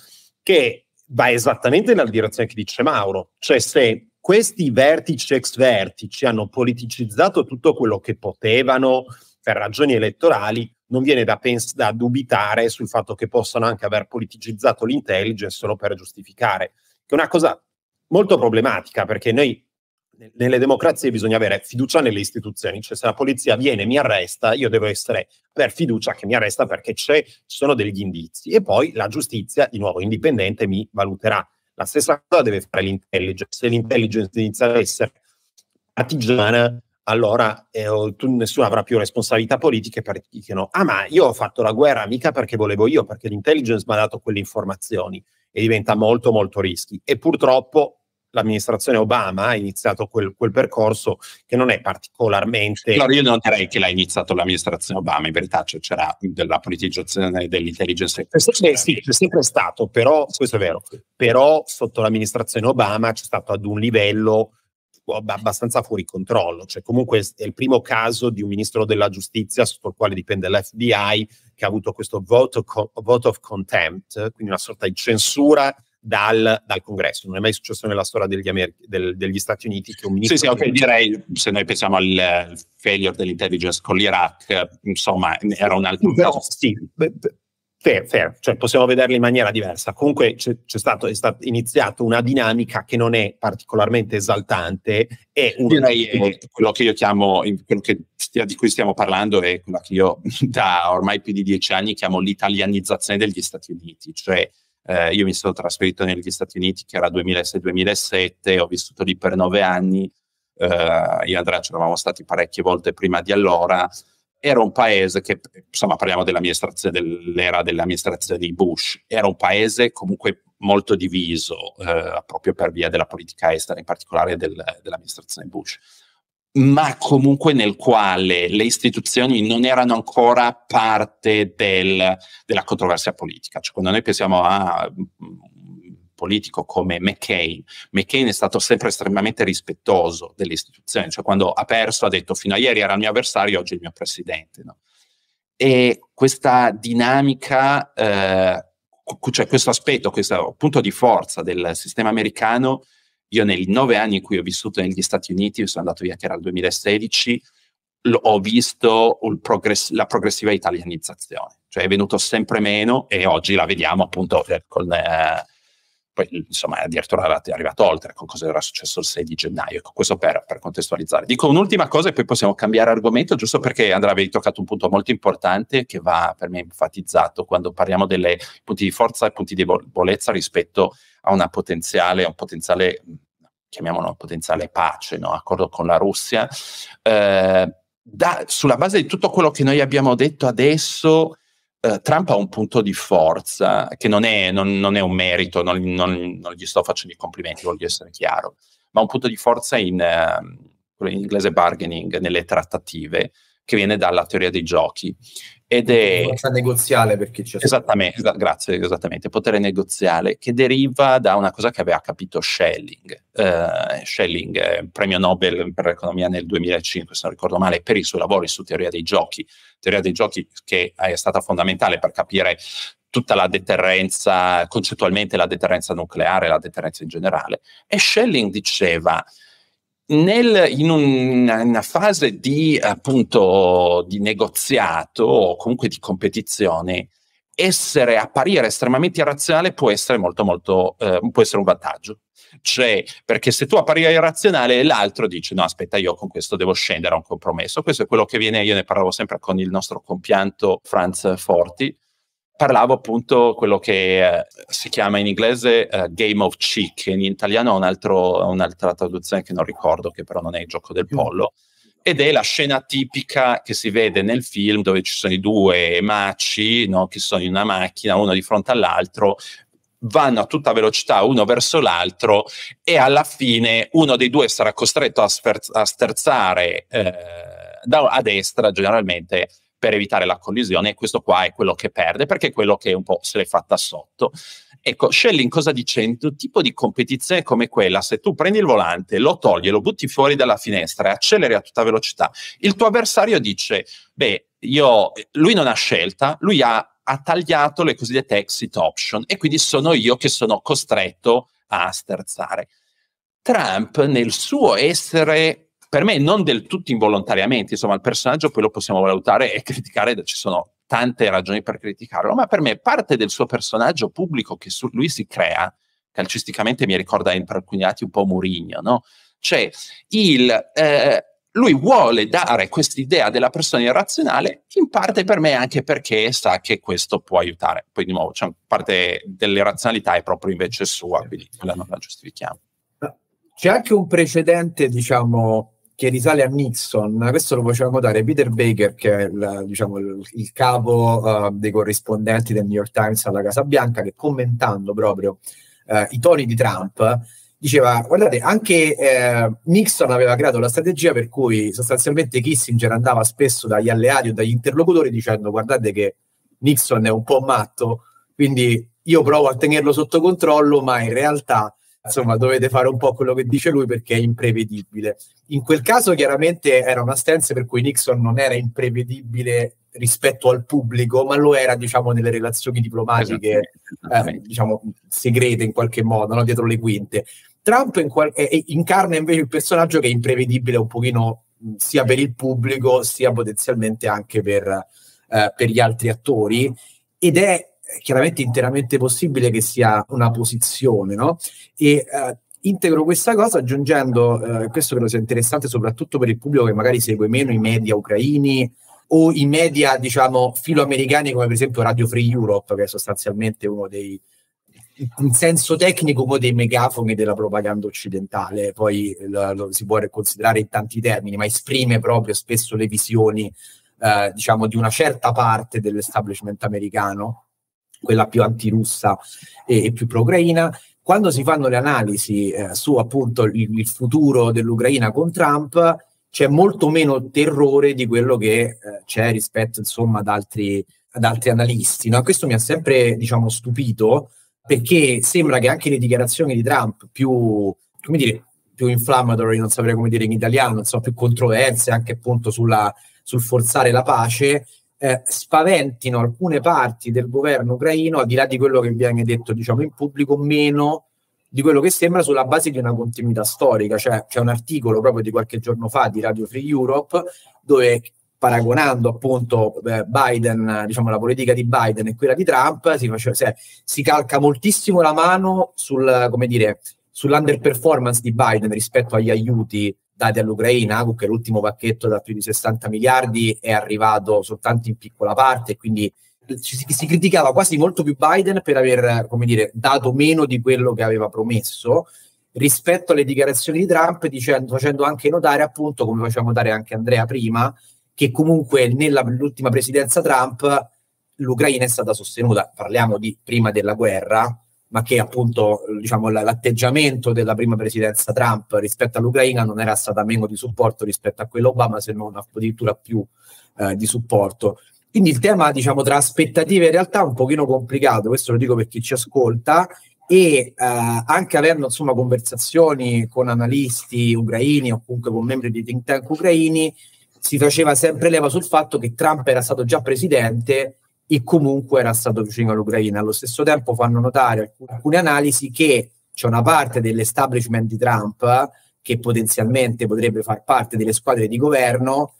che va esattamente nella direzione che dice Mauro, cioè se questi vertici ex vertici hanno politicizzato tutto quello che potevano per ragioni elettorali, non viene da, pens- da dubitare sul fatto che possano anche aver politicizzato l'intelligence solo per giustificare, che è una cosa molto problematica perché noi nelle democrazie bisogna avere fiducia nelle istituzioni, cioè se la polizia viene e mi arresta, io devo essere per fiducia che mi arresta perché ci sono degli indizi e poi la giustizia, di nuovo indipendente, mi valuterà. La stessa cosa deve fare l'intelligence, se l'intelligence inizia ad essere artigiana allora eh, oh, tu, nessuno avrà più responsabilità politiche perché dicono, ah ma io ho fatto la guerra mica perché volevo io, perché l'intelligence mi ha dato quelle informazioni e diventa molto molto rischi. E purtroppo l'amministrazione Obama ha iniziato quel, quel, percorso che non è particolarmente... Allora io non direi che l'ha iniziato l'amministrazione Obama, in verità cioè, c'era della politizzazione dell'intelligence. C'è sempre, sì, c'è sempre stato, però, questo è vero, però sotto l'amministrazione Obama c'è stato ad un livello abbastanza fuori controllo. Cioè, comunque è il primo caso di un ministro della giustizia sotto il quale dipende l'FBI che ha avuto questo voto, vote of contempt, quindi una sorta di censura dal, dal, congresso. Non è mai successo nella storia degli, Amer- del, degli Stati Uniti che un ministro. Sì, sì, ok, direi se noi pensiamo al failure dell'intelligence con l'Iraq, insomma, era un altro Però, caso. Sì, fair, fair, cioè possiamo vederli in maniera diversa. Comunque c'è, c'è stato, è stata iniziata una dinamica che non è particolarmente esaltante. E un... Direi è quello che io chiamo, quello che, di cui stiamo parlando è quella che io [laughs] da ormai più di dieci anni chiamo l'italianizzazione degli Stati Uniti, cioè eh, io mi sono trasferito negli Stati Uniti che era 2006-2007, ho vissuto lì per nove anni, eh, io e Andrea ci eravamo stati parecchie volte prima di allora, era un paese che, insomma, parliamo dell'amministrazione dell'era dell'amministrazione di Bush, era un paese comunque molto diviso eh, proprio per via della politica estera, in particolare del, dell'amministrazione Bush, ma comunque nel quale le istituzioni non erano ancora parte del, della controversia politica. Cioè, quando noi pensiamo a mm, politico come McCain, McCain è stato sempre estremamente rispettoso delle istituzioni, cioè quando ha perso ha detto fino a ieri era il mio avversario, oggi è il mio presidente. No? E questa dinamica, eh, cioè questo aspetto, questo punto di forza del sistema americano, io nei nove anni in cui ho vissuto negli Stati Uniti, sono andato via che era il 2016, ho visto progress- la progressiva italianizzazione, cioè è venuto sempre meno e oggi la vediamo appunto eh, con... Eh, poi insomma è arrivato oltre con cosa era successo il 6 di gennaio, ecco, questo per, per contestualizzare. Dico un'ultima cosa e poi possiamo cambiare argomento, giusto perché Andrea avevi toccato un punto molto importante che va per me enfatizzato quando parliamo dei punti di forza e punti di debolezza rispetto a una potenziale, un potenziale chiamiamolo potenziale pace, no? accordo con la Russia, eh, da, sulla base di tutto quello che noi abbiamo detto adesso, eh, Trump ha un punto di forza che non è, non, non è un merito, non, non, gli sto facendo i complimenti, voglio essere chiaro, ma un punto di forza in, ehm, in inglese bargaining, nelle trattative, che viene dalla teoria dei giochi ed è negoziale per chi ci esattamente, es- grazie, esattamente, potere negoziale che deriva da una cosa che aveva capito Schelling. Uh, Schelling, eh, premio Nobel per l'economia nel 2005, se non ricordo male, per i suoi lavori su teoria dei giochi, teoria dei giochi che è stata fondamentale per capire tutta la deterrenza, concettualmente la deterrenza nucleare, la deterrenza in generale. E Schelling diceva nel, in una, una, fase di appunto di negoziato o comunque di competizione, essere, apparire estremamente irrazionale può essere molto, molto, eh, può essere un vantaggio. Cioè, perché se tu appari irrazionale, l'altro dice: No, aspetta, io con questo devo scendere a un compromesso. Questo è quello che viene, io ne parlavo sempre con il nostro compianto Franz Forti, parlavo appunto quello che eh, si chiama in inglese eh, Game of Chicken, in italiano ha un altro, un'altra traduzione che non ricordo, che però non è il gioco del mm. pollo, ed è la scena tipica che si vede nel film dove ci sono i due maci no, che sono in una macchina, uno di fronte all'altro, vanno a tutta velocità uno verso l'altro e alla fine uno dei due sarà costretto a, sfer- a sterzare eh, da, a destra generalmente per evitare la collisione e questo qua è quello che perde perché è quello che un po' se l'è fatta sotto. Ecco, Schelling cosa dice? In un tipo di competizione come quella, se tu prendi il volante, lo togli, lo butti fuori dalla finestra e acceleri a tutta velocità, il tuo avversario dice, beh, io, lui non ha scelta, lui ha, ha tagliato le cosiddette exit option e quindi sono io che sono costretto a sterzare. Trump nel suo essere per me non del tutto involontariamente, insomma il personaggio poi lo possiamo valutare e criticare, ci sono tante ragioni per criticarlo, ma per me parte del suo personaggio pubblico che su lui si crea, calcisticamente mi ricorda in alcuni lati un po' Murigno, no? Cioè il... Eh, lui vuole dare quest'idea della persona irrazionale, in parte per me anche perché sa che questo può aiutare. Poi di nuovo, cioè, parte dell'irrazionalità è proprio invece sua, quindi quella non la giustifichiamo. C'è anche un precedente, diciamo, che risale a Nixon, questo lo faceva notare Peter Baker, che è il, diciamo, il, il capo uh, dei corrispondenti del New York Times alla Casa Bianca, che commentando proprio uh, i toni di Trump diceva, guardate, anche eh, Nixon aveva creato la strategia per cui sostanzialmente Kissinger andava spesso dagli alleati o dagli interlocutori dicendo, guardate che Nixon è un po' matto, quindi io provo a tenerlo sotto controllo, ma in realtà insomma dovete fare un po' quello che dice lui perché è imprevedibile. In quel caso chiaramente era una stanza per cui Nixon non era imprevedibile rispetto al pubblico, ma lo era diciamo nelle relazioni diplomatiche eh, diciamo segrete in qualche modo, no? dietro le quinte. Trump in qual- eh, incarna invece il personaggio che è imprevedibile un pochino sia per il pubblico sia potenzialmente anche per, eh, per gli altri attori ed è chiaramente interamente possibile che sia una posizione, no? E eh, integro questa cosa aggiungendo, eh, questo credo sia interessante soprattutto per il pubblico che magari segue meno i media ucraini o i media, diciamo, filoamericani come per esempio Radio Free Europe, che è sostanzialmente uno dei, in senso tecnico, uno dei megafoni della propaganda occidentale, poi eh, lo, lo si può considerare in tanti termini, ma esprime proprio spesso le visioni, eh, diciamo, di una certa parte dell'establishment americano, quella più antirussa e, e più pro-ucraina. Quando si fanno le analisi eh, su appunto il, il, futuro dell'Ucraina con Trump, c'è molto meno terrore di quello che eh, c'è rispetto insomma ad altri, ad altri analisti. No? Questo mi ha sempre diciamo, stupito perché sembra che anche le dichiarazioni di Trump più, come dire, più inflammatory, non saprei come dire in italiano, insomma, più controverse anche appunto sulla, sul forzare la pace, eh, spaventino alcune parti del governo ucraino, al di là di quello che viene detto diciamo, in pubblico, meno di quello che sembra sulla base di una continuità storica. Cioè, c'è un articolo proprio di qualche giorno fa di Radio Free Europe dove paragonando appunto eh, Biden, diciamo la politica di Biden e quella di Trump, si, faceva, cioè, si calca moltissimo la mano sul, come dire, sull'underperformance di Biden rispetto agli aiuti dati all'Ucraina, AGUC è l'ultimo pacchetto da più di 60 miliardi, è arrivato soltanto in piccola parte, quindi si, si criticava quasi molto più Biden per aver, come dire, dato meno di quello che aveva promesso rispetto alle dichiarazioni di Trump, dicendo, facendo anche notare, appunto, come faceva notare anche Andrea prima, che comunque nell'ultima presidenza Trump l'Ucraina è stata sostenuta, parliamo di prima della guerra, ma che appunto diciamo, l'atteggiamento della prima presidenza Trump rispetto all'Ucraina non era stata meno di supporto rispetto a quello Obama, se non addirittura più eh, di supporto. Quindi il tema diciamo, tra aspettative e realtà è un pochino complicato, questo lo dico per chi ci ascolta, e eh, anche avendo insomma, conversazioni con analisti ucraini o comunque con membri di think tank ucraini, si faceva sempre leva sul fatto che Trump era stato già presidente e comunque era stato vicino all'Ucraina. Allo stesso tempo fanno notare alcune analisi che c'è una parte dell'establishment di Trump che potenzialmente potrebbe far parte delle squadre di governo,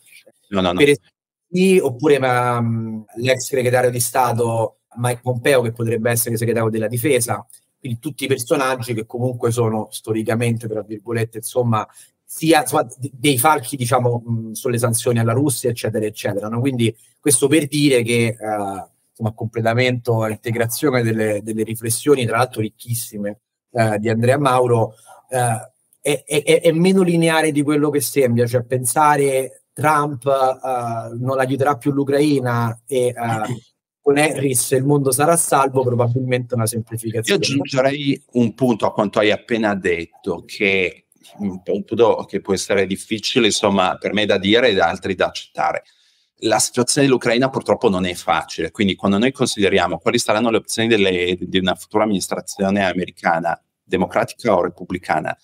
no, no, no. Esempio, oppure ma, mm, l'ex segretario di Stato Mike Pompeo che potrebbe essere segretario della difesa, quindi tutti i personaggi che comunque sono storicamente, tra virgolette, insomma, sia insomma, dei falchi diciamo, sulle sanzioni alla Russia, eccetera, eccetera. No? Quindi questo per dire che uh, insomma, completamento e integrazione delle, delle, riflessioni, tra l'altro ricchissime, uh, di Andrea Mauro, uh, è, è, è, meno lineare di quello che sembra, cioè pensare Trump non aiuterà più l'Ucraina e con Harris il mondo sarà salvo, probabilmente una semplificazione. Io aggiungerei un punto a quanto hai appena detto, che un punto che può essere difficile, insomma, per me da dire e da altri da accettare. La situazione dell'Ucraina purtroppo non è facile, quindi quando noi consideriamo quali saranno le opzioni delle, di una futura amministrazione americana, democratica o repubblicana,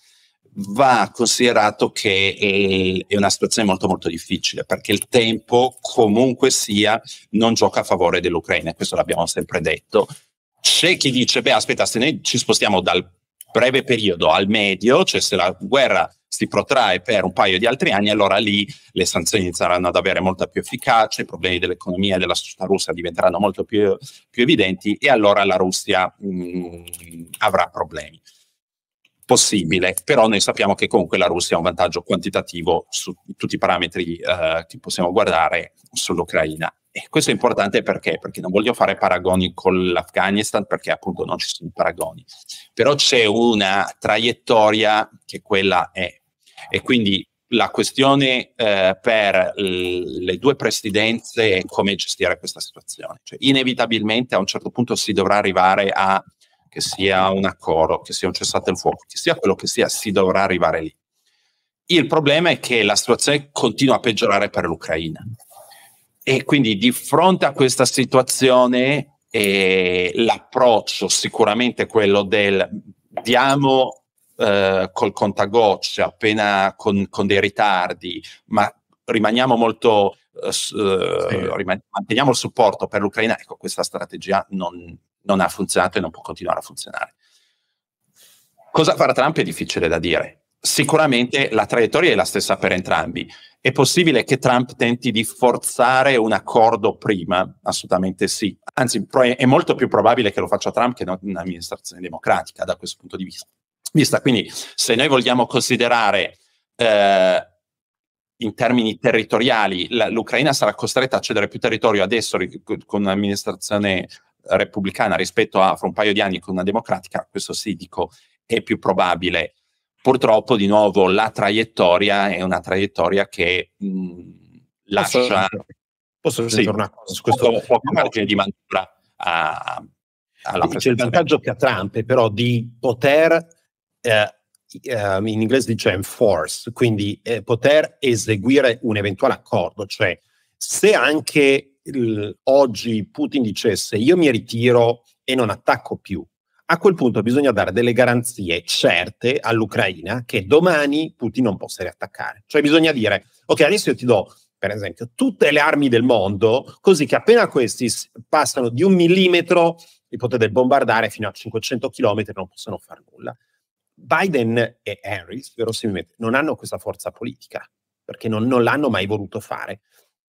va considerato che è, una situazione molto molto difficile perché il tempo comunque sia non gioca a favore dell'Ucraina, questo l'abbiamo sempre detto. C'è chi dice, beh aspetta, se noi ci spostiamo dal breve periodo, al medio, cioè se la guerra si protrae per un paio di altri anni, allora lì le sanzioni inizieranno ad avere molta più efficacia, i problemi dell'economia e della società russa diventeranno molto più, più evidenti e allora la Russia mh, mm, avrà problemi. Possibile, però noi sappiamo che comunque la Russia ha un vantaggio quantitativo su tutti i parametri eh, che possiamo guardare sull'Ucraina. E questo è importante perché? Perché non voglio fare paragoni con l'Afghanistan, perché appunto non ci sono paragoni, però c'è una traiettoria che quella è. E quindi la questione eh, per l- le due presidenze è come gestire questa situazione. Cioè, inevitabilmente a un certo punto si dovrà arrivare a che sia un accordo, che sia un cessate il fuoco, che sia quello che sia, si dovrà arrivare lì. Il problema è che la situazione continua a peggiorare per l'Ucraina. E quindi di fronte a questa situazione eh, l'approccio sicuramente quello del diamo eh, col contagocce appena con, con, dei ritardi, ma rimaniamo molto, eh, eh sì. riman- manteniamo il supporto per l'Ucraina. Ecco, questa strategia non, non ha funzionato e non può continuare a funzionare. Cosa farà Trump è difficile da dire, sicuramente la traiettoria è la stessa per entrambi. È possibile che Trump tenti di forzare un accordo prima? Assolutamente sì. Anzi, è molto più probabile che lo faccia Trump che non un'amministrazione democratica da questo punto di vista. vista. Quindi, se noi vogliamo considerare eh, in termini territoriali, la, l'Ucraina sarà costretta a cedere più territorio adesso con un'amministrazione repubblicana rispetto a fra un paio di anni con una democratica, questo sì, dico, è più probabile Purtroppo, di nuovo, la traiettoria è una traiettoria che mh, lascia... Posso, posso sì, una cosa su questo? Poco, poco margine di manovra a, alla C'è il vantaggio che ha Trump, è eh, però, di poter... Eh, ehm, in inglese dice enforce, quindi eh, poter eseguire un eventuale accordo, cioè se anche il, oggi Putin dicesse io mi ritiro e non attacco più, a quel punto bisogna dare delle garanzie certe all'Ucraina che domani Putin non possa riattaccare. Cioè bisogna dire, ok, adesso io ti do, per esempio, tutte le armi del mondo, così che appena questi passano di un millimetro li potete bombardare fino a 500 km e non possono fare nulla. Biden e Harris, verosimilmente, non hanno questa forza politica, perché non, non l'hanno mai voluto fare.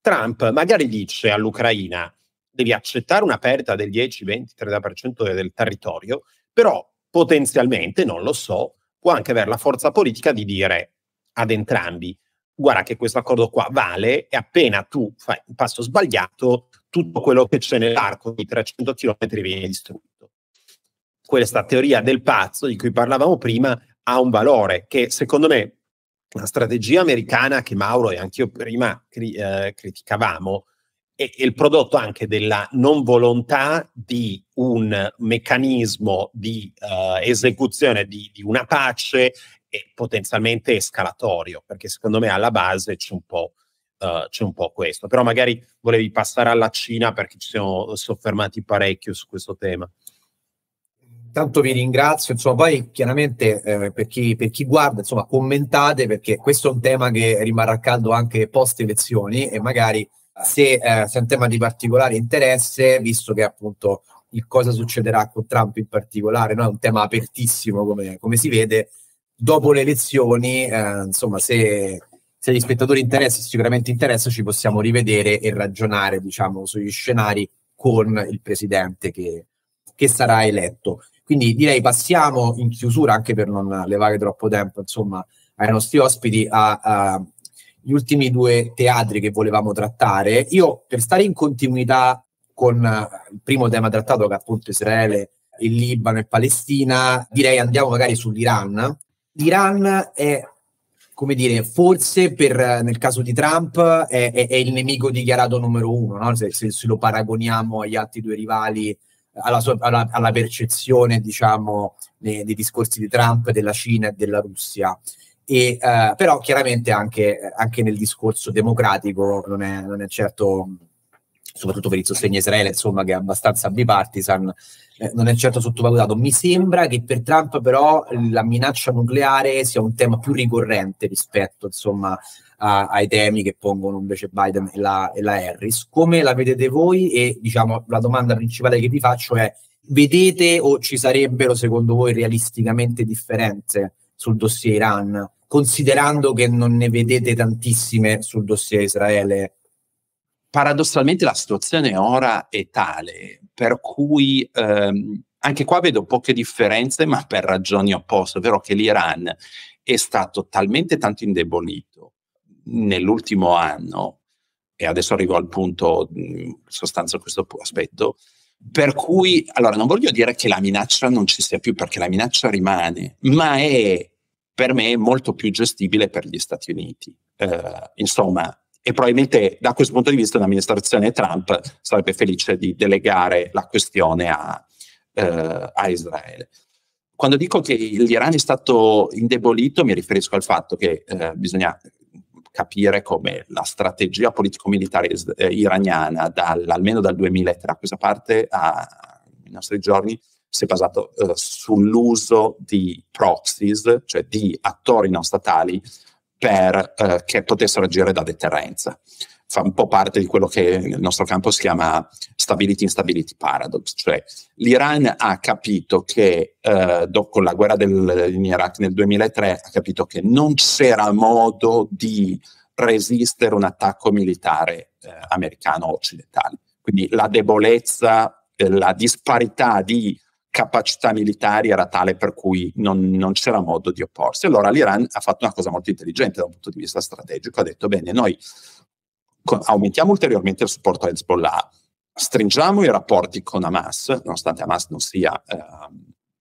Trump magari dice all'Ucraina, devi accettare una perdita del 10, 20, 30% del territorio, però potenzialmente, non lo so, può anche avere la forza politica di dire ad entrambi, guarda che questo accordo qua vale e appena tu fai un passo sbagliato, tutto quello che c'è nell'arco di 300 km viene distrutto. Questa teoria del pazzo di cui parlavamo prima ha un valore che secondo me la strategia americana che Mauro e anch'io prima eh, criticavamo è il prodotto anche della non volontà di un meccanismo di uh, esecuzione di, di una pace e potenzialmente escalatorio, perché secondo me alla base c'è un po'. Uh, c'è un po' questo. Però magari volevi passare alla Cina perché ci siamo soffermati parecchio su questo tema. Tanto vi ringrazio, insomma, poi chiaramente eh, per, chi, per, chi, guarda, insomma, commentate perché questo è un tema che rimarrà caldo anche post elezioni e magari se, eh, se, è un tema di particolare interesse, visto che appunto il cosa succederà con Trump in particolare, no? è un tema apertissimo come, come si vede, dopo le elezioni, eh, insomma, se, se gli spettatori interessano, sicuramente interessa, ci possiamo rivedere e ragionare, diciamo, sugli scenari con il presidente che, che sarà eletto. Quindi direi passiamo in chiusura, anche per non levare troppo tempo, insomma, ai nostri ospiti, a, a gli ultimi due teatri che volevamo trattare, io per stare in continuità con eh, il primo tema trattato che è appunto Israele, il Libano e Palestina, direi andiamo magari sull'Iran. L'Iran è, come dire, forse per, eh, nel caso di Trump è, è, è il nemico dichiarato numero uno, no? se, se, se, lo paragoniamo agli altri due rivali, alla, sua, alla, alla percezione, diciamo, nei, dei discorsi di Trump, della Cina e della Russia. E, eh, però chiaramente anche, anche, nel discorso democratico non è, non è certo soprattutto per il sostegno a Israele, insomma, che è abbastanza bipartisan, eh, non è certo sottovalutato. Mi sembra che per Trump, però, la minaccia nucleare sia un tema più ricorrente rispetto, insomma, a, ai temi che pongono invece Biden e la, e la, Harris. Come la vedete voi? E diciamo, la domanda principale che vi faccio è: vedete o ci sarebbero, secondo voi, realisticamente differenze? sul dossier Iran, considerando che non ne vedete tantissime sul dossier Israele? Paradossalmente la situazione ora è tale, per cui ehm, anche qua vedo poche differenze, ma per ragioni opposte, ovvero che l'Iran è stato talmente tanto indebolito nell'ultimo anno, e adesso arrivo al punto, in mm, sostanza questo aspetto, per cui, allora, non voglio dire che la minaccia non ci sia più, perché la minaccia rimane, ma è per me è molto più gestibile per gli Stati Uniti. Eh, insomma, e probabilmente da questo punto di vista l'amministrazione Trump sarebbe felice di delegare la questione a, eh, a Israele. Quando dico che l'Iran è stato indebolito mi riferisco al fatto che eh, bisogna capire come la strategia politico-militare eh, iraniana, dal, almeno dal 2003 a questa parte, ai nostri giorni, si è basato eh, sull'uso di proxies, cioè di attori non statali, per, eh, che potessero agire da deterrenza. Fa un po' parte di quello che nel nostro campo si chiama stability instability paradox, cioè l'Iran ha capito che eh, dopo, con la guerra del, in Iraq nel 2003 ha capito che non c'era modo di resistere un attacco militare eh, americano occidentale. Quindi la debolezza, la disparità di capacità militari era tale per cui non, non, c'era modo di opporsi. Allora l'Iran ha fatto una cosa molto intelligente da un punto di vista strategico, ha detto bene, noi aumentiamo ulteriormente il supporto a Hezbollah, stringiamo i rapporti con Hamas, nonostante Hamas non sia eh,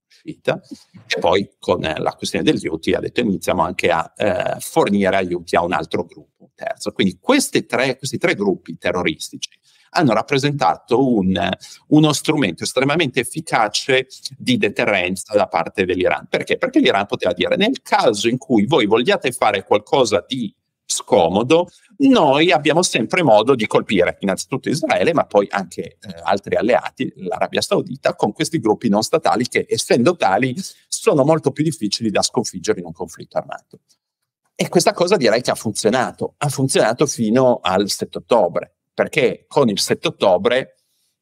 sciita, e poi con eh, la questione degli aiuti ha detto iniziamo anche a eh, fornire aiuti a un altro gruppo, un terzo. Quindi tre, questi tre gruppi terroristici hanno rappresentato un, uno strumento estremamente efficace di deterrenza da parte dell'Iran. Perché? Perché l'Iran poteva dire nel caso in cui voi vogliate fare qualcosa di scomodo, noi abbiamo sempre modo di colpire innanzitutto Israele, ma poi anche eh, altri alleati, l'Arabia Saudita, con questi gruppi non statali che, essendo tali, sono molto più difficili da sconfiggere in un conflitto armato. E questa cosa direi che ha funzionato, ha funzionato fino al 7 ottobre perché con il 7 ottobre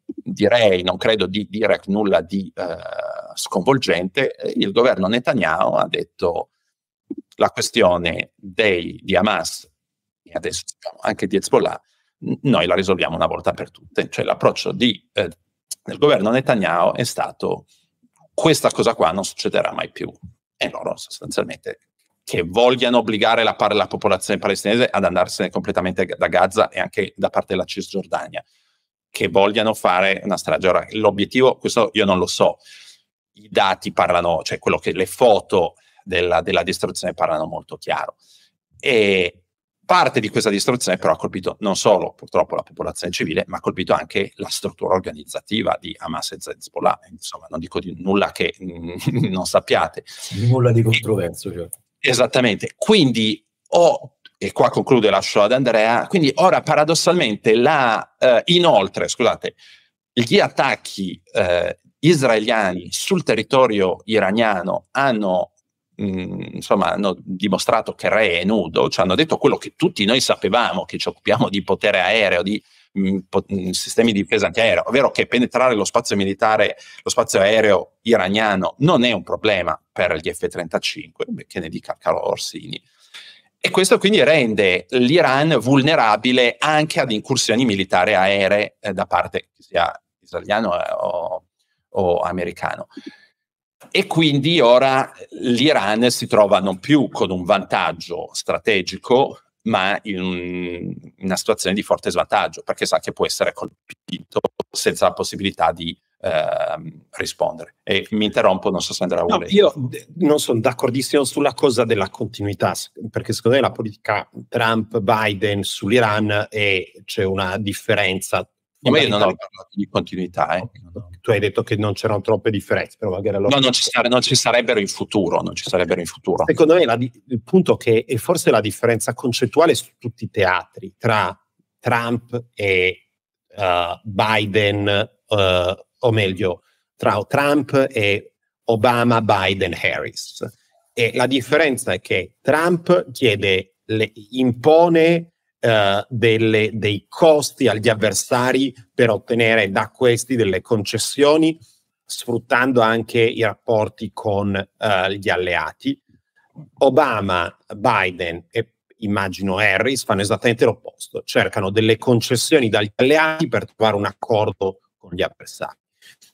direi, non credo di dire nulla di eh, sconvolgente, eh, il governo Netanyahu ha detto la questione dei, di Hamas e adesso anche di Hezbollah, noi la risolviamo una volta per tutte. Cioè l'approccio di, eh, del governo Netanyahu è stato questa cosa qua non succederà mai più. E loro sostanzialmente che vogliano obbligare la, la, popolazione palestinese ad andarsene completamente da Gaza e anche da parte della Cisgiordania, che vogliano fare una strage. Ora, l'obiettivo, questo io non lo so, i dati parlano, cioè quello che le foto della, della distruzione parlano molto chiaro. E parte di questa distruzione però ha colpito non solo purtroppo la popolazione civile, ma ha colpito anche la struttura organizzativa di Hamas e Hezbollah. Insomma, non dico di nulla che [laughs] non sappiate. Nulla di controverso, certo. Esattamente. Quindi ho e qua concludo e lascio ad Andrea. Quindi ora paradossalmente la, eh, inoltre, scusate, gli attacchi eh, israeliani sul territorio iraniano hanno mm, insomma hanno dimostrato che il re è nudo, ci cioè hanno detto quello che tutti noi sapevamo che ci occupiamo di potere aereo, di mh, sistemi di difesa antiaerea. Ovvero che penetrare lo spazio militare, lo spazio aereo iraniano non è un problema per gli F-35, che ne dica caro Orsini. E questo quindi rende l'Iran vulnerabile anche ad incursioni militari aeree eh, da parte che sia israeliano eh, o, o americano. E quindi ora l'Iran si trova non più con un vantaggio strategico ma in una situazione di forte svantaggio, perché sa che può essere colpito senza la possibilità di eh, rispondere. E mi interrompo, non so se andrà a no, Io non sono d'accordissimo sulla cosa della continuità, perché secondo me la politica Trump-Biden sull'Iran è, c'è una differenza ma io non ho parlato di continuità. Eh. Tu hai detto che non c'erano troppe differenze, però magari allora... No, non ci, sare- non ci sarebbero in futuro, non ci sarebbero in futuro. Secondo me di- il punto che è forse la differenza concettuale su tutti i teatri tra Trump e uh, Biden, uh, o meglio, tra Trump e Obama, Biden, Harris. E la differenza è che Trump chiede, le, impone eh, delle, dei costi agli avversari per ottenere da questi delle concessioni, sfruttando anche i rapporti con eh, gli alleati. Obama, Biden e immagino Harris fanno esattamente l'opposto, cercano delle concessioni dagli alleati per trovare un accordo con gli avversari.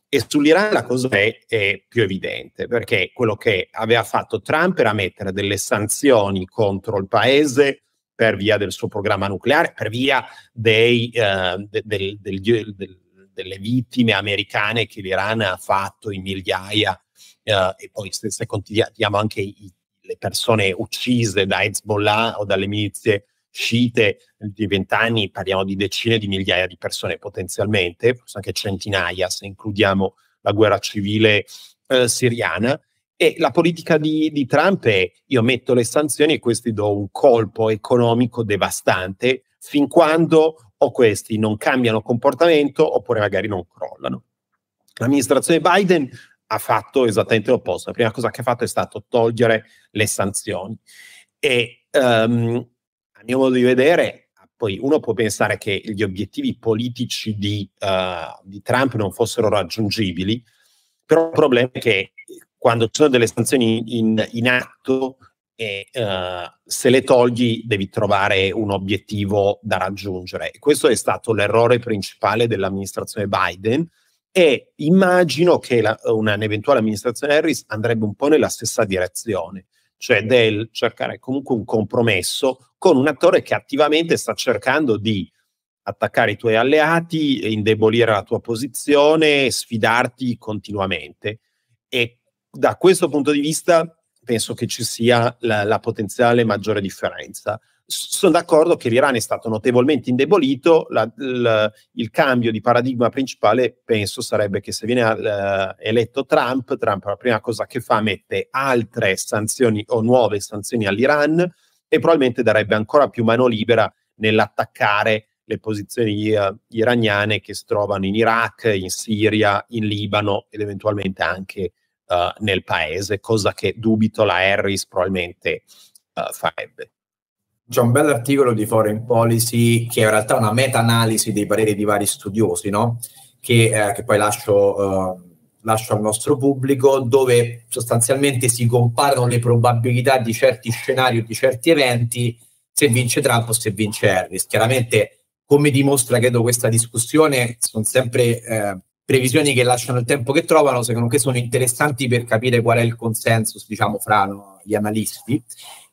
E sull'Iran la cosa è, è, più evidente, perché quello che aveva fatto Trump era mettere delle sanzioni contro il paese per via del suo programma nucleare, per via dei, eh, de, del, del, del, delle vittime americane che l'Iran ha fatto in migliaia eh, e poi se, se contiamo anche i, le persone uccise da Hezbollah o dalle milizie sciite di vent'anni, parliamo di decine di migliaia di persone potenzialmente, forse anche centinaia se includiamo la guerra civile eh, siriana e la politica di, di Trump è io metto le sanzioni e questi do un colpo economico devastante fin quando o questi non cambiano comportamento oppure magari non crollano. L'amministrazione Biden ha fatto esattamente l'opposto. La prima cosa che ha fatto è stato togliere le sanzioni. E um, a mio modo di vedere, poi uno può pensare che gli obiettivi politici di, uh, di Trump non fossero raggiungibili, però il problema è che quando ci sono delle sanzioni in, in atto e uh, se le togli devi trovare un obiettivo da raggiungere. Questo è stato l'errore principale dell'amministrazione Biden e immagino che la, un'eventuale amministrazione Harris andrebbe un po' nella stessa direzione, cioè del cercare comunque un compromesso con un attore che attivamente sta cercando di attaccare i tuoi alleati, indebolire la tua posizione, sfidarti continuamente. E da questo punto di vista penso che ci sia la, la potenziale maggiore differenza. Sono d'accordo che l'Iran è stato notevolmente indebolito, la, la, il cambio di paradigma principale penso sarebbe che se viene uh, eletto Trump, Trump la prima cosa che fa mette altre sanzioni o nuove sanzioni all'Iran e probabilmente darebbe ancora più mano libera nell'attaccare le posizioni uh, iraniane che si trovano in Iraq, in Siria, in Libano ed eventualmente anche in uh, nel paese, cosa che dubito la Harris probabilmente uh, farebbe. C'è un bell'articolo di Foreign Policy che in realtà è una meta-analisi dei pareri di vari studiosi, no? che, eh, che, poi lascio, eh, lascio, al nostro pubblico, dove sostanzialmente si comparano le probabilità di certi scenari o di certi eventi se vince Trump o se vince Harris. Chiaramente, come dimostra credo questa discussione, sono sempre eh, previsioni che lasciano il tempo che trovano, secondo me sono interessanti per capire qual è il consensus, diciamo, fra no, gli analisti.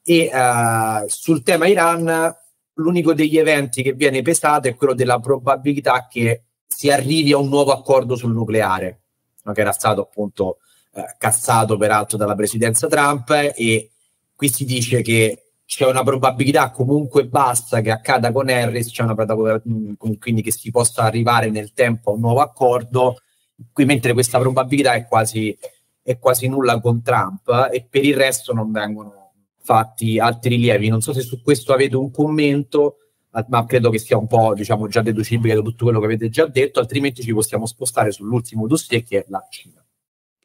E uh, sul tema Iran, l'unico degli eventi che viene pesato è quello della probabilità che si arrivi a un nuovo accordo sul nucleare, no, che era stato appunto eh, cassato peraltro dalla presidenza Trump e qui si dice che c'è una probabilità comunque bassa che accada con Harris, c'è una mm, mm, quindi che si possa arrivare nel tempo a un nuovo accordo, qui, mentre questa probabilità è quasi, è quasi nulla con Trump eh, e per il resto non vengono fatti altri rilievi. Non so se su questo avete un commento, ma credo che sia un po' diciamo, già deducibile da tutto quello che avete già detto, altrimenti ci possiamo spostare sull'ultimo dossier che è la Cina.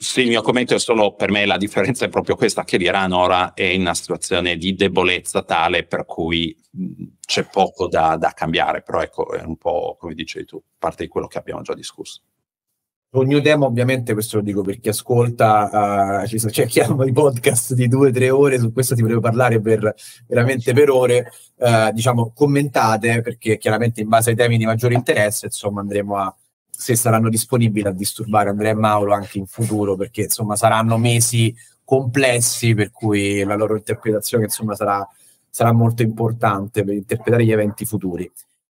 Sì, il mio commento è solo per me la differenza è proprio questa, che l'Iran ora è in una situazione di debolezza tale per cui c'è poco da, da cambiare, però ecco, è un po' come dicevi tu, parte di quello che abbiamo già discusso. Su New Demo, ovviamente, questo lo dico per chi ascolta, uh, ci cerchiamo i podcast di due o tre ore, su questo ti volevo parlare per, veramente per ore. Uh, diciamo, commentate, perché chiaramente in base ai temi di maggiore interesse, insomma, andremo a, se saranno disponibili a disturbare Andrea e Mauro anche in futuro, perché insomma saranno mesi complessi, per cui la loro interpretazione insomma sarà, sarà molto importante per interpretare gli eventi futuri.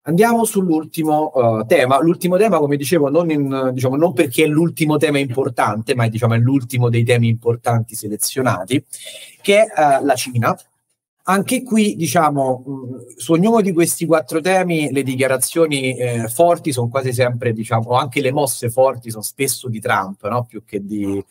Andiamo sull'ultimo uh, tema. L'ultimo tema, come dicevo, non, in, diciamo, non, perché è l'ultimo tema importante, ma diciamo, è l'ultimo dei temi importanti selezionati, che è uh, la Cina, anche qui, diciamo, mm, su ognuno di questi quattro temi le dichiarazioni eh, forti sono quasi sempre, diciamo, anche le mosse forti sono spesso di Trump, no? più che di,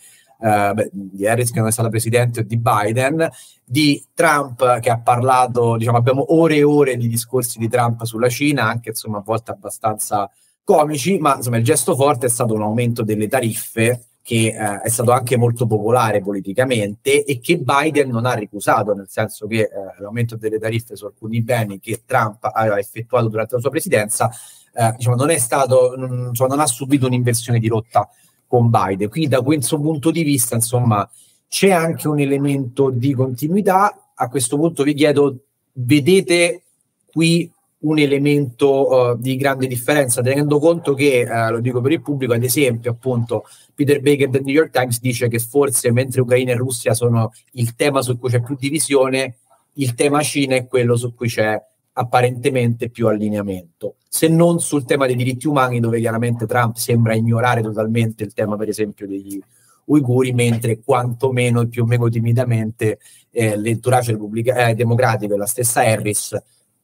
eh, beh, di Harris che non è stata presidente o di Biden, di Trump che ha parlato, diciamo, abbiamo ore e ore di discorsi di Trump sulla Cina, anche insomma a volte abbastanza comici, ma insomma il gesto forte è stato un aumento delle tariffe che eh, è stato anche molto popolare politicamente e che Biden non ha ricusato, nel senso che eh, l'aumento delle tariffe su alcuni beni che Trump aveva effettuato durante la sua presidenza eh, diciamo, non, stato, non, insomma, non, ha subito un'inversione di rotta con Biden. Quindi da questo punto di vista, insomma, c'è anche un elemento di continuità. A questo punto vi chiedo, vedete qui un elemento uh, di grande differenza, tenendo conto che, uh, lo dico per il pubblico, ad esempio, appunto, Peter Baker del New York Times dice che forse mentre Ucraina e Russia sono il tema su cui c'è più divisione, il tema Cina è quello su cui c'è apparentemente più allineamento, se non sul tema dei diritti umani, dove chiaramente Trump sembra ignorare totalmente il tema, per esempio, degli uiguri, mentre quantomeno più o meno timidamente eh, l'entourage eh, democratico e la stessa Harris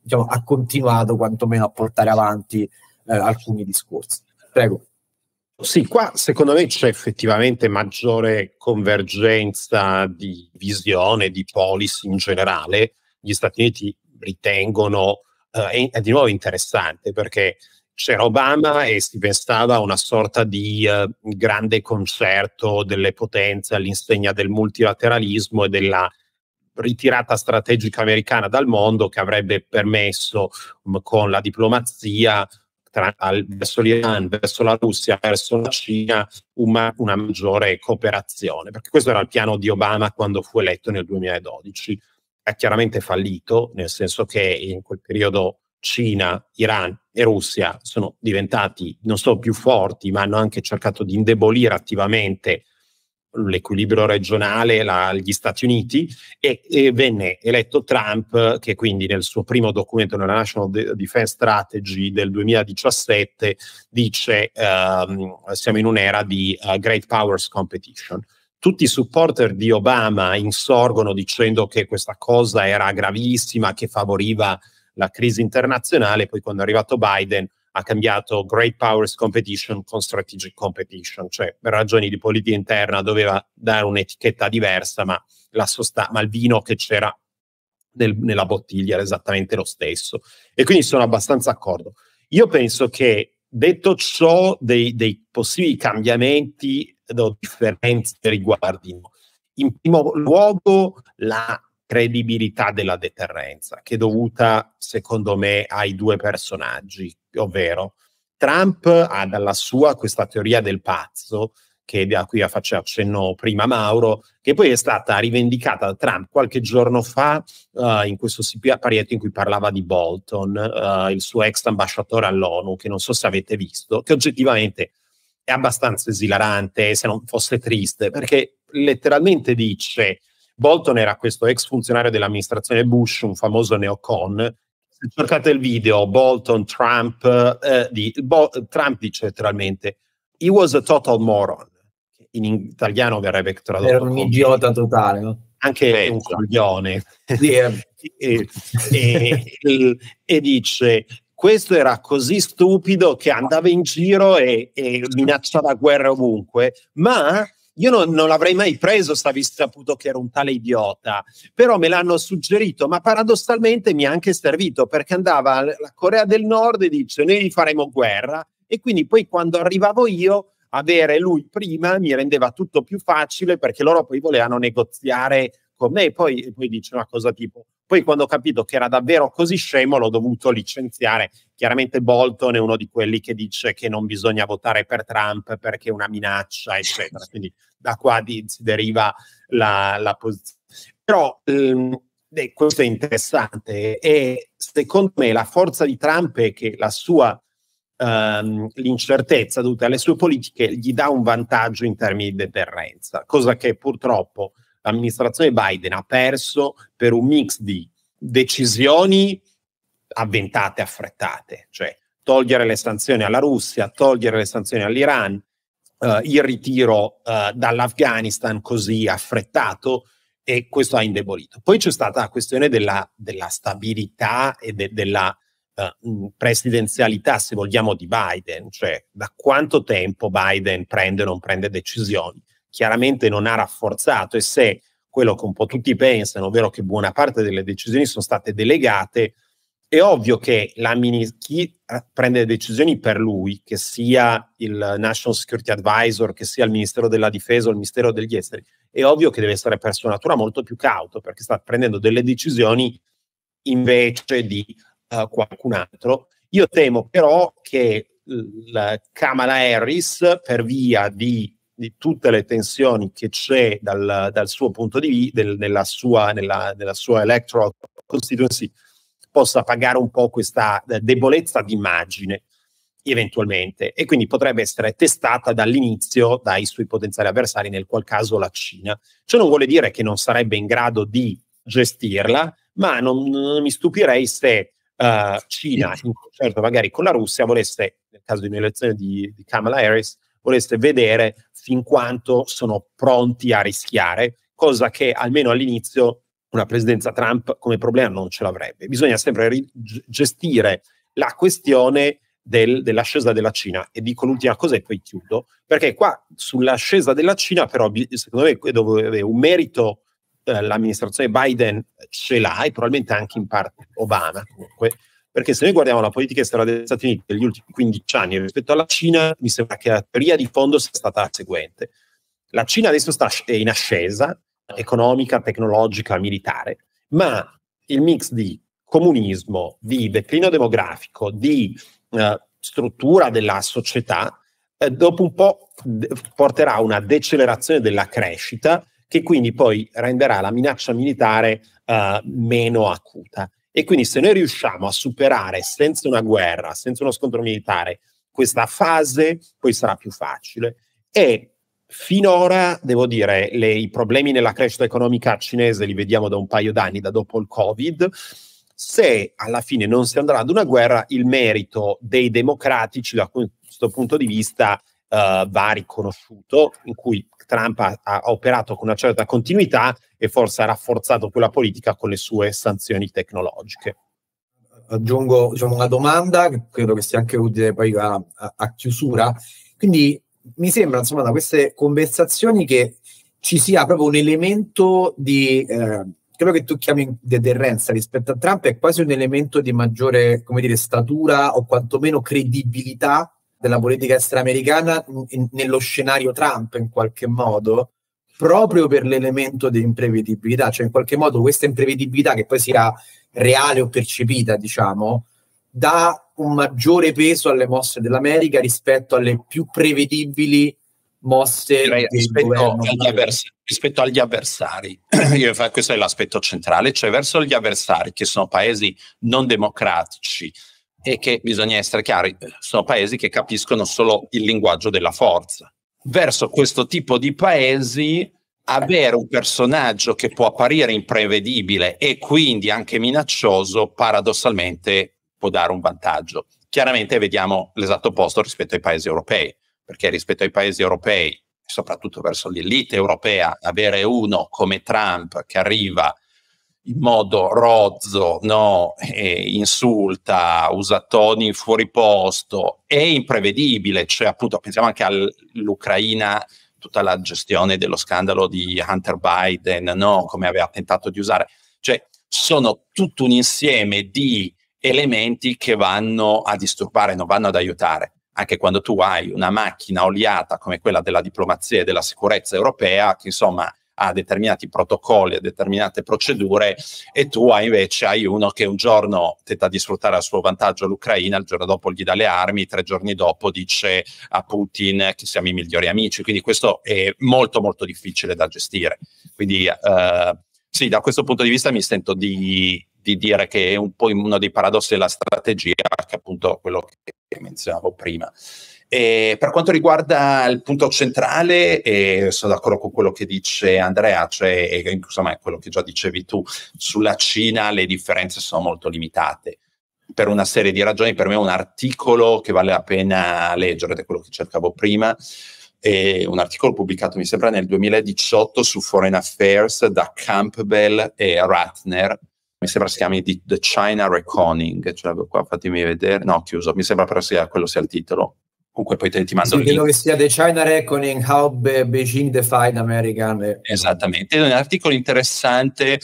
diciamo, ha continuato quantomeno a portare avanti eh, alcuni discorsi. Prego. Sì, qua secondo me c'è effettivamente maggiore convergenza di visione, di policy in generale. Gli Stati Uniti ritengono, eh, è di nuovo interessante perché c'era Obama e si pensava a una sorta di eh, grande concerto delle potenze all'insegna del multilateralismo e della ritirata strategica americana dal mondo che avrebbe permesso um, con la diplomazia tra, al, verso l'Iran, verso la Russia, verso la Cina una, una, maggiore cooperazione, perché questo era il piano di Obama quando fu eletto nel 2012. È chiaramente fallito, nel senso che in quel periodo Cina, Iran e Russia sono diventati non solo più forti, ma hanno anche cercato di indebolire attivamente l'equilibrio regionale la, gli Stati Uniti e, e, venne eletto Trump che quindi nel suo primo documento nella National Defense Strategy del 2017 dice ehm, siamo in un'era di uh, Great Powers Competition. Tutti i supporter di Obama insorgono dicendo che questa cosa era gravissima, che favoriva la crisi internazionale, poi quando è arrivato Biden ha cambiato Great Powers Competition con Strategic Competition, cioè per ragioni di politica interna doveva dare un'etichetta diversa, ma, la sosta- ma il vino che c'era nel, nella bottiglia era esattamente lo stesso. E quindi sono abbastanza d'accordo. Io penso che, detto ciò, dei, dei possibili cambiamenti o differenze riguardino in primo luogo la credibilità della deterrenza, che è dovuta, secondo me, ai due personaggi, ovvero Trump ha dalla sua questa teoria del pazzo, che, a cui faceva accenno prima Mauro, che poi è stata rivendicata da Trump qualche giorno fa uh, in questo parietto in cui parlava di Bolton, uh, il suo ex ambasciatore all'ONU, che non so se avete visto, che oggettivamente è abbastanza esilarante, se non fosse triste, perché letteralmente dice Bolton era questo ex funzionario dell'amministrazione Bush, un famoso neocon. Se cercate il video, Bolton, Trump, eh, di, Bo- Trump dice letteralmente, he was a total moron. In italiano verrebbe tradotto. Era un idiota totale. No? Anche Pensa. un coglione. Yeah. [laughs] e, e, e, e dice, questo era così stupido che andava in giro e, e minacciava guerra ovunque, ma io non, non l'avrei mai preso se avessi saputo che ero un tale idiota, però me l'hanno suggerito, ma paradossalmente mi ha anche servito perché andava alla Corea del Nord e dice noi faremo guerra e quindi poi quando arrivavo io avere lui prima mi rendeva tutto più facile perché loro poi volevano negoziare con me. Poi, poi dice una cosa tipo: poi quando ho capito che era davvero così scemo l'ho dovuto licenziare. Chiaramente Bolton è uno di quelli che dice che non bisogna votare per Trump perché è una minaccia, eccetera. Certo. Quindi da qua di, si deriva la, la posizione. Però ehm, eh, questo è interessante e secondo me la forza di Trump è che la sua ehm, l'incertezza dovuta alle sue politiche gli dà un vantaggio in termini di deterrenza, cosa che purtroppo l'amministrazione Biden ha perso per un mix di decisioni avventate, affrettate, cioè togliere le sanzioni alla Russia, togliere le sanzioni all'Iran, eh, il ritiro eh, dall'Afghanistan così affrettato e questo ha indebolito. Poi c'è stata la questione della, della stabilità e de, della eh, mm, presidenzialità, se vogliamo, di Biden, cioè da quanto tempo Biden prende o non prende decisioni chiaramente non ha rafforzato e se quello che un po' tutti pensano, ovvero che buona parte delle decisioni sono state delegate, è ovvio che mini- chi eh, prende le decisioni per lui, che sia il National Security Advisor, che sia il Ministero della Difesa o il Ministero degli Esteri, è ovvio che deve essere per sua natura molto più cauto perché sta prendendo delle decisioni invece di uh, qualcun altro. Io temo però che l- Kamala Harris, per via di di tutte le tensioni che c'è dal, dal suo punto di vista, del, nella, sua, nella, nella sua electoral constituency, possa pagare un po' questa eh, debolezza d'immagine eventualmente e quindi potrebbe essere testata dall'inizio dai suoi potenziali avversari, nel qual caso la Cina. Ciò non vuole dire che non sarebbe in grado di gestirla, ma non, non mi stupirei se uh, Cina, certo magari con la Russia, volesse, nel caso di un'elezione di, di Kamala Harris, vorreste vedere fin quanto sono pronti a rischiare, cosa che almeno all'inizio una presidenza Trump come problema non ce l'avrebbe. Bisogna sempre ri- gestire la questione del, dell'ascesa della Cina. E dico l'ultima cosa e poi chiudo, perché qua sull'ascesa della Cina, però, secondo me, dove un merito eh, l'amministrazione Biden ce l'ha e probabilmente anche in parte Obama, comunque, perché se noi guardiamo la politica estera degli Stati Uniti negli ultimi 15 anni rispetto alla Cina, mi sembra che la teoria di fondo sia stata la seguente. La Cina adesso sta in ascesa economica, tecnologica, militare, ma il mix di comunismo, di declino demografico, di eh, struttura della società, eh, dopo un po' porterà a una decelerazione della crescita che quindi poi renderà la minaccia militare eh, meno acuta. E quindi se noi riusciamo a superare senza una guerra, senza uno scontro militare, questa fase, poi sarà più facile. E finora, devo dire, le, i problemi nella crescita economica cinese li vediamo da un paio d'anni, da dopo il Covid. Se alla fine non si andrà ad una guerra, il merito dei democratici da questo punto di vista Uh, va riconosciuto, in cui Trump ha, ha, operato con una certa continuità e forse ha rafforzato quella politica con le sue sanzioni tecnologiche. Aggiungo diciamo, una domanda che credo che sia anche utile poi a, a, a chiusura. Quindi mi sembra, insomma, da queste conversazioni che ci sia proprio un elemento di eh, quello che tu chiami deterrenza rispetto a Trump è quasi un elemento di maggiore, come dire, statura o quantomeno credibilità della politica estera americana nello scenario Trump in qualche modo, proprio per l'elemento di imprevedibilità, cioè in qualche modo questa imprevedibilità che poi sia reale o percepita, diciamo, dà un maggiore peso alle mosse dell'America rispetto alle più prevedibili mosse Direi, rispetto, agli avvers- rispetto agli avversari. [clears throat] Io, questo è l'aspetto centrale, cioè verso gli avversari che sono paesi non democratici, e che bisogna essere chiari, sono paesi che capiscono solo il linguaggio della forza. Verso questo tipo di paesi avere un personaggio che può apparire imprevedibile e quindi anche minaccioso, paradossalmente può dare un vantaggio. Chiaramente vediamo l'esatto opposto rispetto ai paesi europei, perché rispetto ai paesi europei, soprattutto verso l'elite europea, avere uno come Trump che arriva in modo rozzo, no? eh, insulta, usa toni fuori posto, è imprevedibile, cioè appunto pensiamo anche all'Ucraina, tutta la gestione dello scandalo di Hunter Biden, no? come aveva tentato di usare, cioè sono tutto un insieme di elementi che vanno a disturbare, non vanno ad aiutare. Anche quando tu hai una macchina oliata come quella della diplomazia e della sicurezza europea, che insomma a determinati protocolli, a determinate procedure e tu hai invece hai uno che un giorno tenta di sfruttare a suo vantaggio l'Ucraina, il giorno dopo gli dà le armi, tre giorni dopo dice a Putin che siamo i migliori amici, quindi questo è molto molto difficile da gestire. Quindi eh, sì, da questo punto di vista mi sento di, di dire che è un po' uno dei paradossi della strategia, che appunto quello che menzionavo prima. E eh, per quanto riguarda il punto centrale, eh, sono d'accordo con quello che dice Andrea, cioè, e insomma, è quello che già dicevi tu, sulla Cina le differenze sono molto limitate. Per una serie di ragioni, per me è un articolo che vale la pena leggere, ed è quello che cercavo prima, è un articolo pubblicato mi sembra nel 2018 su Foreign Affairs da Campbell e Ratner, mi sembra si chiami The China Reckoning, ce l'avevo qua, fatemi vedere, no, chiuso, mi sembra però sia quello sia il titolo comunque poi te, ti mando sì, Credo che sia The China Reckoning, How Be- Beijing Defied American. Esattamente, è un articolo interessante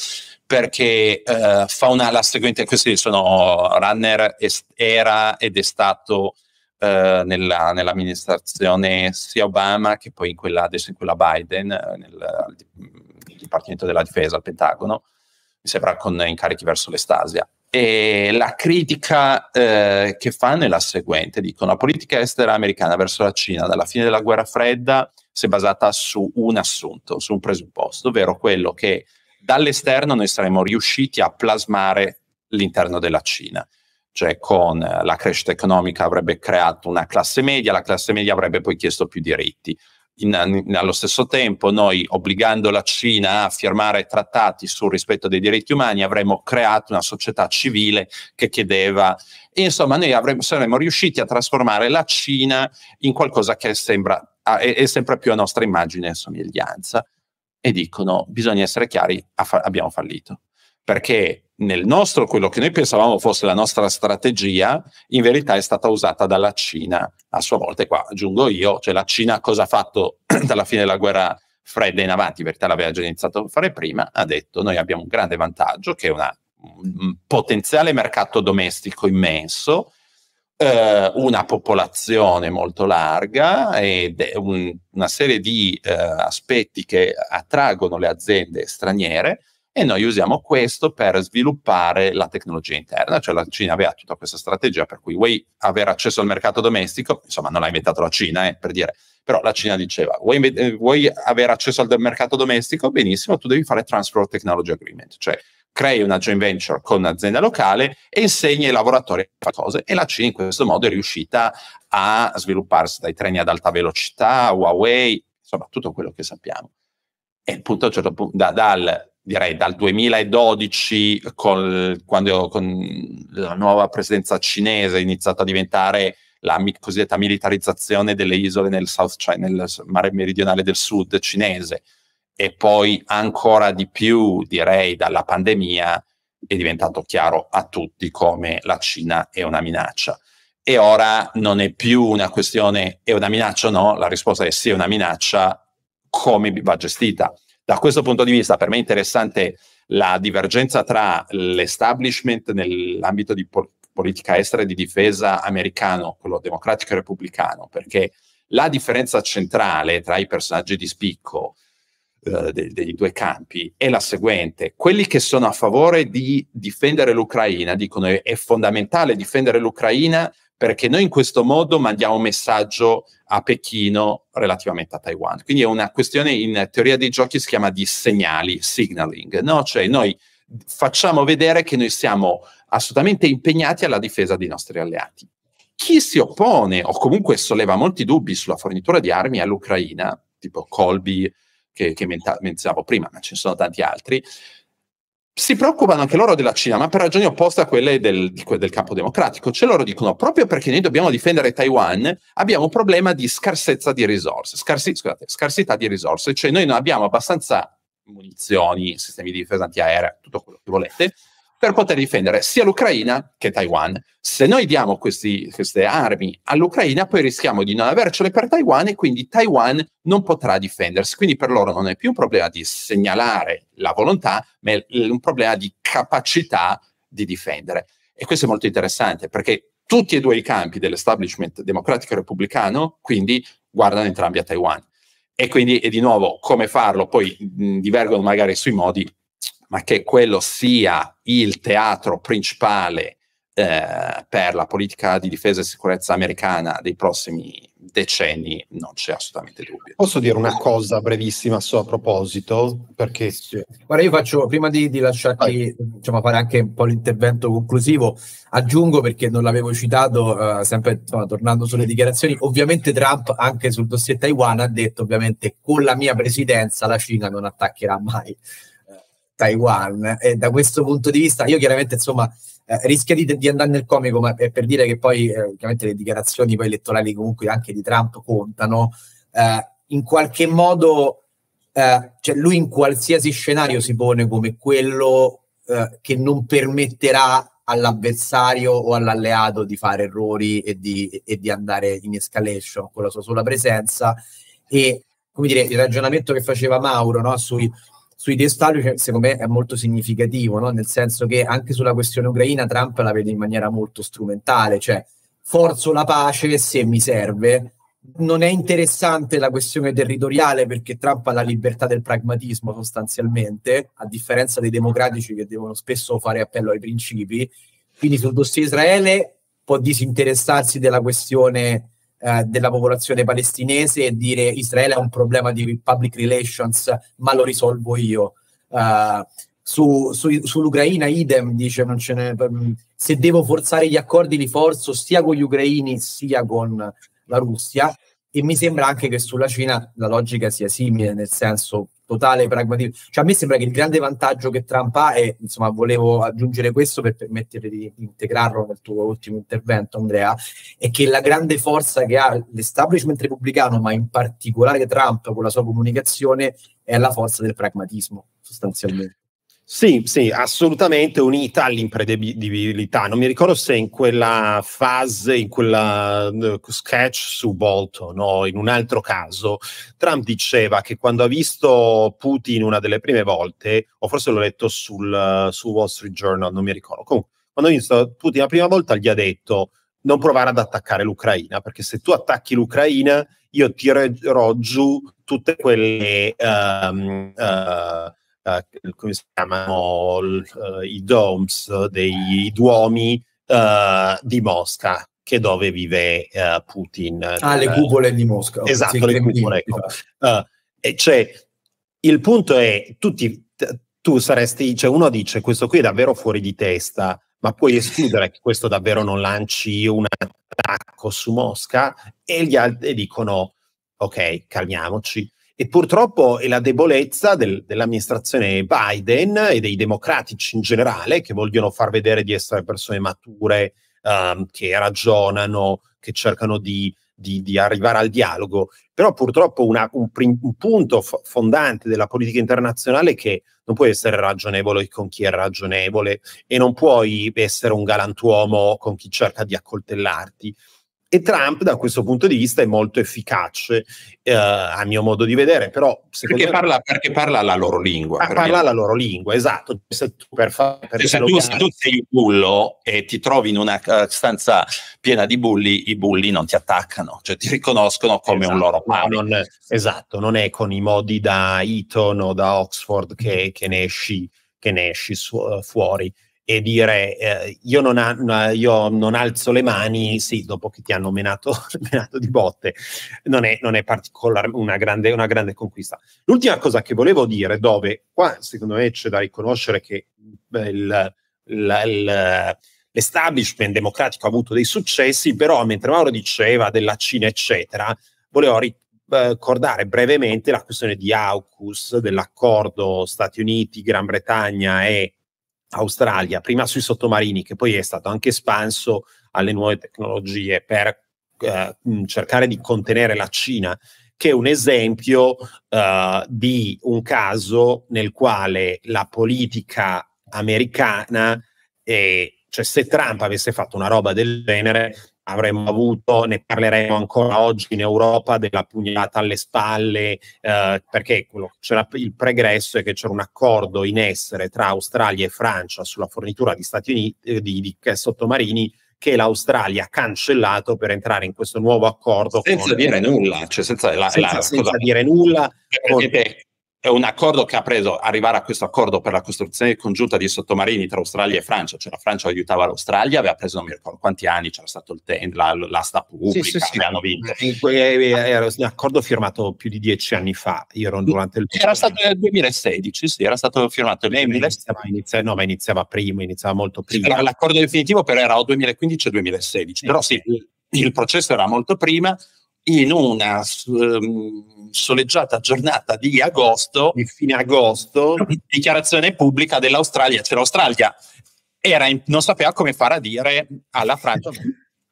perché uh, fa un'ala seguente, questi sono runner, est- era ed è stato uh, nella, nell'amministrazione sia Obama che poi in quella, adesso in quella Biden, eh, nel, nel Dipartimento della Difesa al Pentagono, mi sembra con incarichi verso l'estasia. E la critica eh, che fanno è la seguente, dicono la politica estera americana verso la Cina dalla fine della guerra fredda si è basata su un assunto, su un presupposto, ovvero quello che dall'esterno noi saremmo riusciti a plasmare l'interno della Cina, cioè con la crescita economica avrebbe creato una classe media, la classe media avrebbe poi chiesto più diritti, in, in, allo stesso tempo noi obbligando la Cina a firmare trattati sul rispetto dei diritti umani avremmo creato una società civile che chiedeva e insomma noi avremmo, saremmo riusciti a trasformare la Cina in qualcosa che sembra è, è sempre più a nostra immagine e somiglianza e dicono bisogna essere chiari fa- abbiamo fallito perché nel nostro, quello che noi pensavamo fosse la nostra strategia, in verità è stata usata dalla Cina. A sua volta, e qua aggiungo io, cioè la Cina cosa ha fatto [clears throat] dalla fine della guerra fredda in avanti, in verità l'aveva già iniziato a fare prima, ha detto noi abbiamo un grande vantaggio che è una, un potenziale mercato domestico immenso, eh, una popolazione molto larga e un, una serie di eh, aspetti che attraggono le aziende straniere e noi usiamo questo per sviluppare la tecnologia interna, cioè la Cina aveva tutta questa strategia per cui vuoi avere accesso al mercato domestico, insomma non l'ha inventato la Cina, eh, per dire, però la Cina diceva vuoi, eh, vuoi avere accesso al mercato domestico? Benissimo, tu devi fare Transfer Technology Agreement, cioè crei una joint venture con un'azienda locale e insegni ai lavoratori a fare cose e la Cina in questo modo è riuscita a svilupparsi dai treni ad alta velocità, Huawei, insomma tutto quello che sappiamo. E appunto a un certo punto da, dal direi dal 2012, col, quando con la nuova presidenza cinese è iniziata a diventare la mi- cosiddetta militarizzazione delle isole nel, China, nel mare meridionale del sud cinese e poi ancora di più, direi, dalla pandemia è diventato chiaro a tutti come la Cina è una minaccia. E ora non è più una questione è una minaccia o no, la risposta è sì è una minaccia, come va gestita? Da questo punto di vista, per me è interessante la divergenza tra l'establishment nell'ambito di po- politica estera e di difesa americano, quello democratico e repubblicano, perché la differenza centrale tra i personaggi di spicco eh, dei, dei due campi è la seguente. Quelli che sono a favore di difendere l'Ucraina dicono che è fondamentale difendere l'Ucraina perché noi in questo modo mandiamo un messaggio a Pechino relativamente a Taiwan. Quindi è una questione in teoria dei giochi si chiama di segnali, signaling, no? Cioè noi facciamo vedere che noi siamo assolutamente impegnati alla difesa dei nostri alleati. Chi si oppone o comunque solleva molti dubbi sulla fornitura di armi all'Ucraina, tipo Colby che, che menzionavo prima, ma ce ne sono tanti altri, si preoccupano anche loro della Cina, ma per ragioni opposte a quelle del, del, campo democratico. Cioè loro dicono, proprio perché noi dobbiamo difendere Taiwan, abbiamo un problema di scarsezza di risorse, scarsi, scusate, scarsità di risorse, cioè noi non abbiamo abbastanza munizioni, sistemi di difesa antiaerea, tutto quello che volete, per poter difendere sia l'Ucraina che Taiwan. Se noi diamo questi, queste armi all'Ucraina, poi rischiamo di non avercele per Taiwan e quindi Taiwan non potrà difendersi. Quindi per loro non è più un problema di segnalare la volontà, ma è un problema di capacità di difendere. E questo è molto interessante perché tutti e due i campi dell'establishment democratico repubblicano, quindi guardano entrambi a Taiwan. E quindi, e di nuovo, come farlo? Poi mh, divergono magari sui modi, ma che quello sia il teatro principale eh, per la politica di difesa e sicurezza americana dei prossimi decenni non c'è assolutamente dubbio. Posso dire una cosa brevissima so, a proposito? Perché... Sì. Guarda, io faccio, prima di, di lasciarti diciamo, fare anche un po' l'intervento conclusivo, aggiungo perché non l'avevo citato, eh, sempre insomma, tornando sulle dichiarazioni, ovviamente Trump anche sul dossier Taiwan ha detto ovviamente con la mia presidenza la Cina non attaccherà mai Taiwan. E da questo punto di vista, io chiaramente insomma eh, rischia di, di, andare nel comico, ma è per dire che poi eh, chiaramente le dichiarazioni poi elettorali comunque anche di Trump contano. Eh, in qualche modo, eh, cioè lui in qualsiasi scenario si pone come quello eh, che non permetterà all'avversario o all'alleato di fare errori e di, e di andare in escalation con la sua sola presenza. E come dire, il ragionamento che faceva Mauro no? sui sui dettagli cioè, secondo me è molto significativo, no? nel senso che anche sulla questione ucraina Trump la vede in maniera molto strumentale, cioè forzo la pace se mi serve. Non è interessante la questione territoriale perché Trump ha la libertà del pragmatismo sostanzialmente, a differenza dei democratici che devono spesso fare appello ai principi. Quindi sul dossier Israele può disinteressarsi della questione eh, della popolazione palestinese e dire Israele ha un problema di public relations, ma lo risolvo io. Uh, su, su, sull'Ucraina, idem, dice, non ce ne, se devo forzare gli accordi li forzo sia con gli ucraini sia con la Russia. E mi sembra anche che sulla Cina la logica sia simile, nel senso totale pragmatismo. Cioè, a me sembra che il grande vantaggio che Trump ha, e insomma volevo aggiungere questo per permettere di integrarlo nel tuo ultimo intervento, Andrea, è che la grande forza che ha l'establishment repubblicano, ma in particolare Trump con la sua comunicazione, è la forza del pragmatismo, sostanzialmente. Sì, sì, assolutamente unita all'imprevedibilità. Non mi ricordo se in quella fase, in quella eh, sketch su Bolton o in un altro caso, Trump diceva che quando ha visto Putin una delle prime volte, o forse l'ho letto sul, eh, su Wall Street Journal, non mi ricordo. Comunque, quando ha visto Putin la prima volta, gli ha detto non provare ad attaccare l'Ucraina, perché se tu attacchi l'Ucraina, io tirerò giù tutte quelle... Um, uh, uh, come si chiamano uh, i domes dei duomi eh, di Mosca che dove vive Putin ah le cupole di Mosca esatto le cupole ecco. Esatto. cioè, il punto è tutti tu saresti cioè uno dice questo qui è davvero fuori di testa ma puoi escludere che questo davvero non lanci un attacco su Mosca e gli altri dicono ok, calmiamoci e purtroppo è la debolezza del, dell'amministrazione Biden e dei democratici in generale che vogliono far vedere di essere persone mature, um, che ragionano, che cercano di, di, di, arrivare al dialogo. Però purtroppo una, un, un, punto f- fondante della politica internazionale è che non puoi essere ragionevole con chi è ragionevole e non puoi essere un galantuomo con chi cerca di accoltellarti. E Trump da questo punto di vista è molto efficace, eh, a mio modo di vedere, però... Perché, me... parla, perché parla la loro lingua. Ah, parla me. la loro lingua, esatto. Se tu, per fa- per se, tu, se tu sei il bullo e ti trovi in una eh, stanza piena di bulli, i bulli non ti attaccano, cioè ti riconoscono come esatto, un loro pari. Non, esatto, non è con i modi da Eton o da Oxford che, che ne esci, che ne esci eh, fuori e dire eh, io, non ha, io, non alzo le mani, sì, dopo che ti hanno menato, [laughs] menato di botte, non è, non è particolare, una grande, una grande conquista. L'ultima cosa che volevo dire, dove qua secondo me c'è da riconoscere che il, il, il l'establishment democratico ha avuto dei successi, però mentre Mauro diceva della Cina, eccetera, volevo eh, ricordare brevemente la questione di AUKUS, dell'accordo Stati Uniti, Gran Bretagna e Australia, prima sui sottomarini, che poi è stato anche espanso alle nuove tecnologie per eh, cercare di contenere la Cina, che è un esempio eh, di un caso nel quale la politica americana, è, cioè se Trump avesse fatto una roba del genere, avremmo avuto, ne parleremo ancora oggi in Europa, della pugnalata alle spalle, eh, perché quello, c'era il pregresso è che c'era un accordo in essere tra Australia e Francia sulla fornitura di, Stati Uniti, eh, di, di sottomarini che l'Australia ha cancellato per entrare in questo nuovo accordo. Senza con... dire nulla, cioè senza, la, senza, la, senza dire nulla. Cioè, con è un accordo che ha preso arrivare a questo accordo per la costruzione congiunta di sottomarini tra Australia e Francia, cioè la Francia aiutava l'Australia, aveva preso non mi ricordo quanti anni, c'era stato il ten, la, l'asta pubblica, sì, sì, sì. hanno vinto. Era un accordo firmato più di dieci anni fa, io ero durante il... Era stato nel 2016, sì, era stato firmato nel 2016. Iniziava, no, ma iniziava prima, iniziava molto prima. l'accordo definitivo però era o 2015 o 2016, però sì, il processo era molto prima, in una ehm, soleggiata giornata di agosto, di fine agosto, dichiarazione pubblica dell'Australia, cioè l'Australia era in, non sapeva come fare a dire alla Francia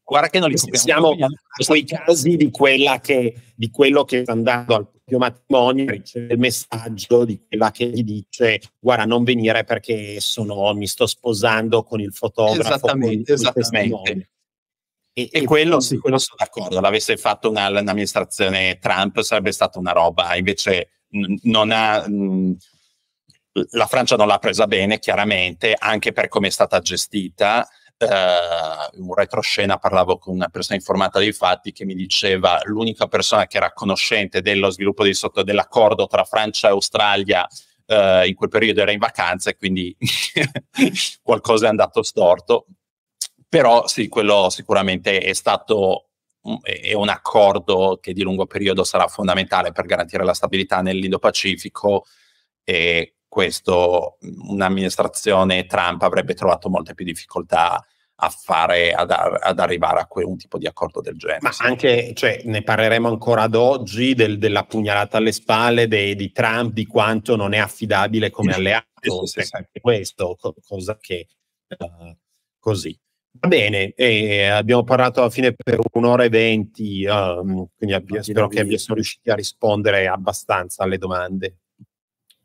guarda che non li siamo a quei casi di, quella che, di, quello che sta andando al proprio matrimonio riceve il messaggio di quella che gli dice guarda non venire perché sono, mi sto sposando con il fotografo esattamente, il, esattamente. Il e, e, e quello, sì, quello sono d'accordo, l'avesse fatto una, un'amministrazione Trump sarebbe stata una roba, invece non ha... Mh, mhmm, la Francia non l'ha presa bene, chiaramente, anche per come è stata gestita. Uh, un retroscena parlavo con una persona informata dei fatti che mi diceva l'unica persona che era conoscente dello sviluppo di sotto, dell'accordo tra Francia e Australia uh, in quel periodo era in vacanza e quindi [laughs] qualcosa è andato storto però sì, quello sicuramente è stato è un accordo che di lungo periodo sarà fondamentale per garantire la stabilità nell'Indo-Pacifico e questo un'amministrazione Trump avrebbe trovato molte più difficoltà a fare, ad, ad arrivare a que, un tipo di accordo del genere. Ma anche, cioè, ne parleremo ancora ad oggi del, della pugnalata alle spalle dei, di Trump, di quanto non è affidabile come alleato. Sì, sì, sì. Questo, cosa che... Uh, così. Va bene, eh, abbiamo parlato alla fine per un'ora e venti, um, quindi abbia, spero che abbia, sono riusciti a rispondere abbastanza alle domande.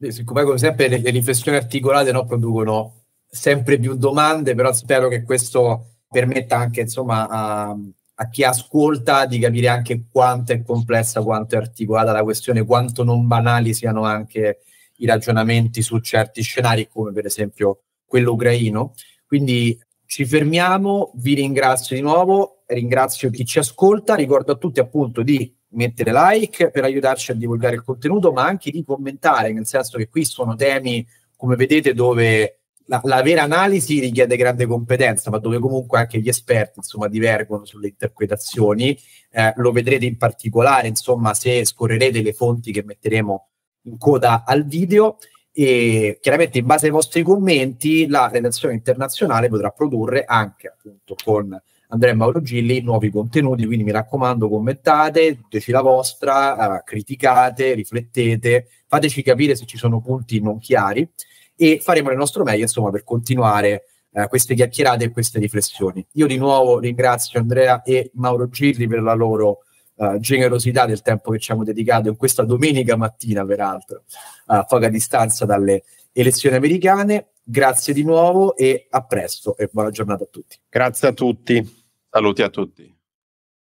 Siccome come sempre le, le riflessioni articolate no, producono sempre più domande, però spero che questo permetta anche insomma, a, a, chi ascolta di capire anche quanto è complessa, quanto è articolata la questione, quanto non banali siano anche i ragionamenti su certi scenari, come per esempio quello ucraino. Quindi ci fermiamo, vi ringrazio di nuovo, ringrazio chi ci ascolta, ricordo a tutti appunto di mettere like per aiutarci a divulgare il contenuto, ma anche di commentare, nel senso che qui sono temi, come vedete, dove la, la vera analisi richiede grande competenza, ma dove comunque anche gli esperti insomma, divergono sulle interpretazioni. Eh, lo vedrete in particolare, insomma, se scorrerete le fonti che metteremo in coda al video e chiaramente in base ai vostri commenti la redazione internazionale potrà produrre anche appunto con Andrea Mauro Gilli nuovi contenuti, quindi mi raccomando commentate, diteci la vostra, eh, criticate, riflettete, fateci capire se ci sono punti non chiari e faremo il nostro meglio insomma per continuare eh, queste chiacchierate e queste riflessioni. Io di nuovo ringrazio Andrea e Mauro Gilli per la loro uh, generosità del tempo che ci abbiamo dedicato in questa domenica mattina, peraltro, a poca distanza dalle elezioni americane. Grazie di nuovo e a presto e buona giornata a tutti. Grazie a tutti. Saluti a tutti.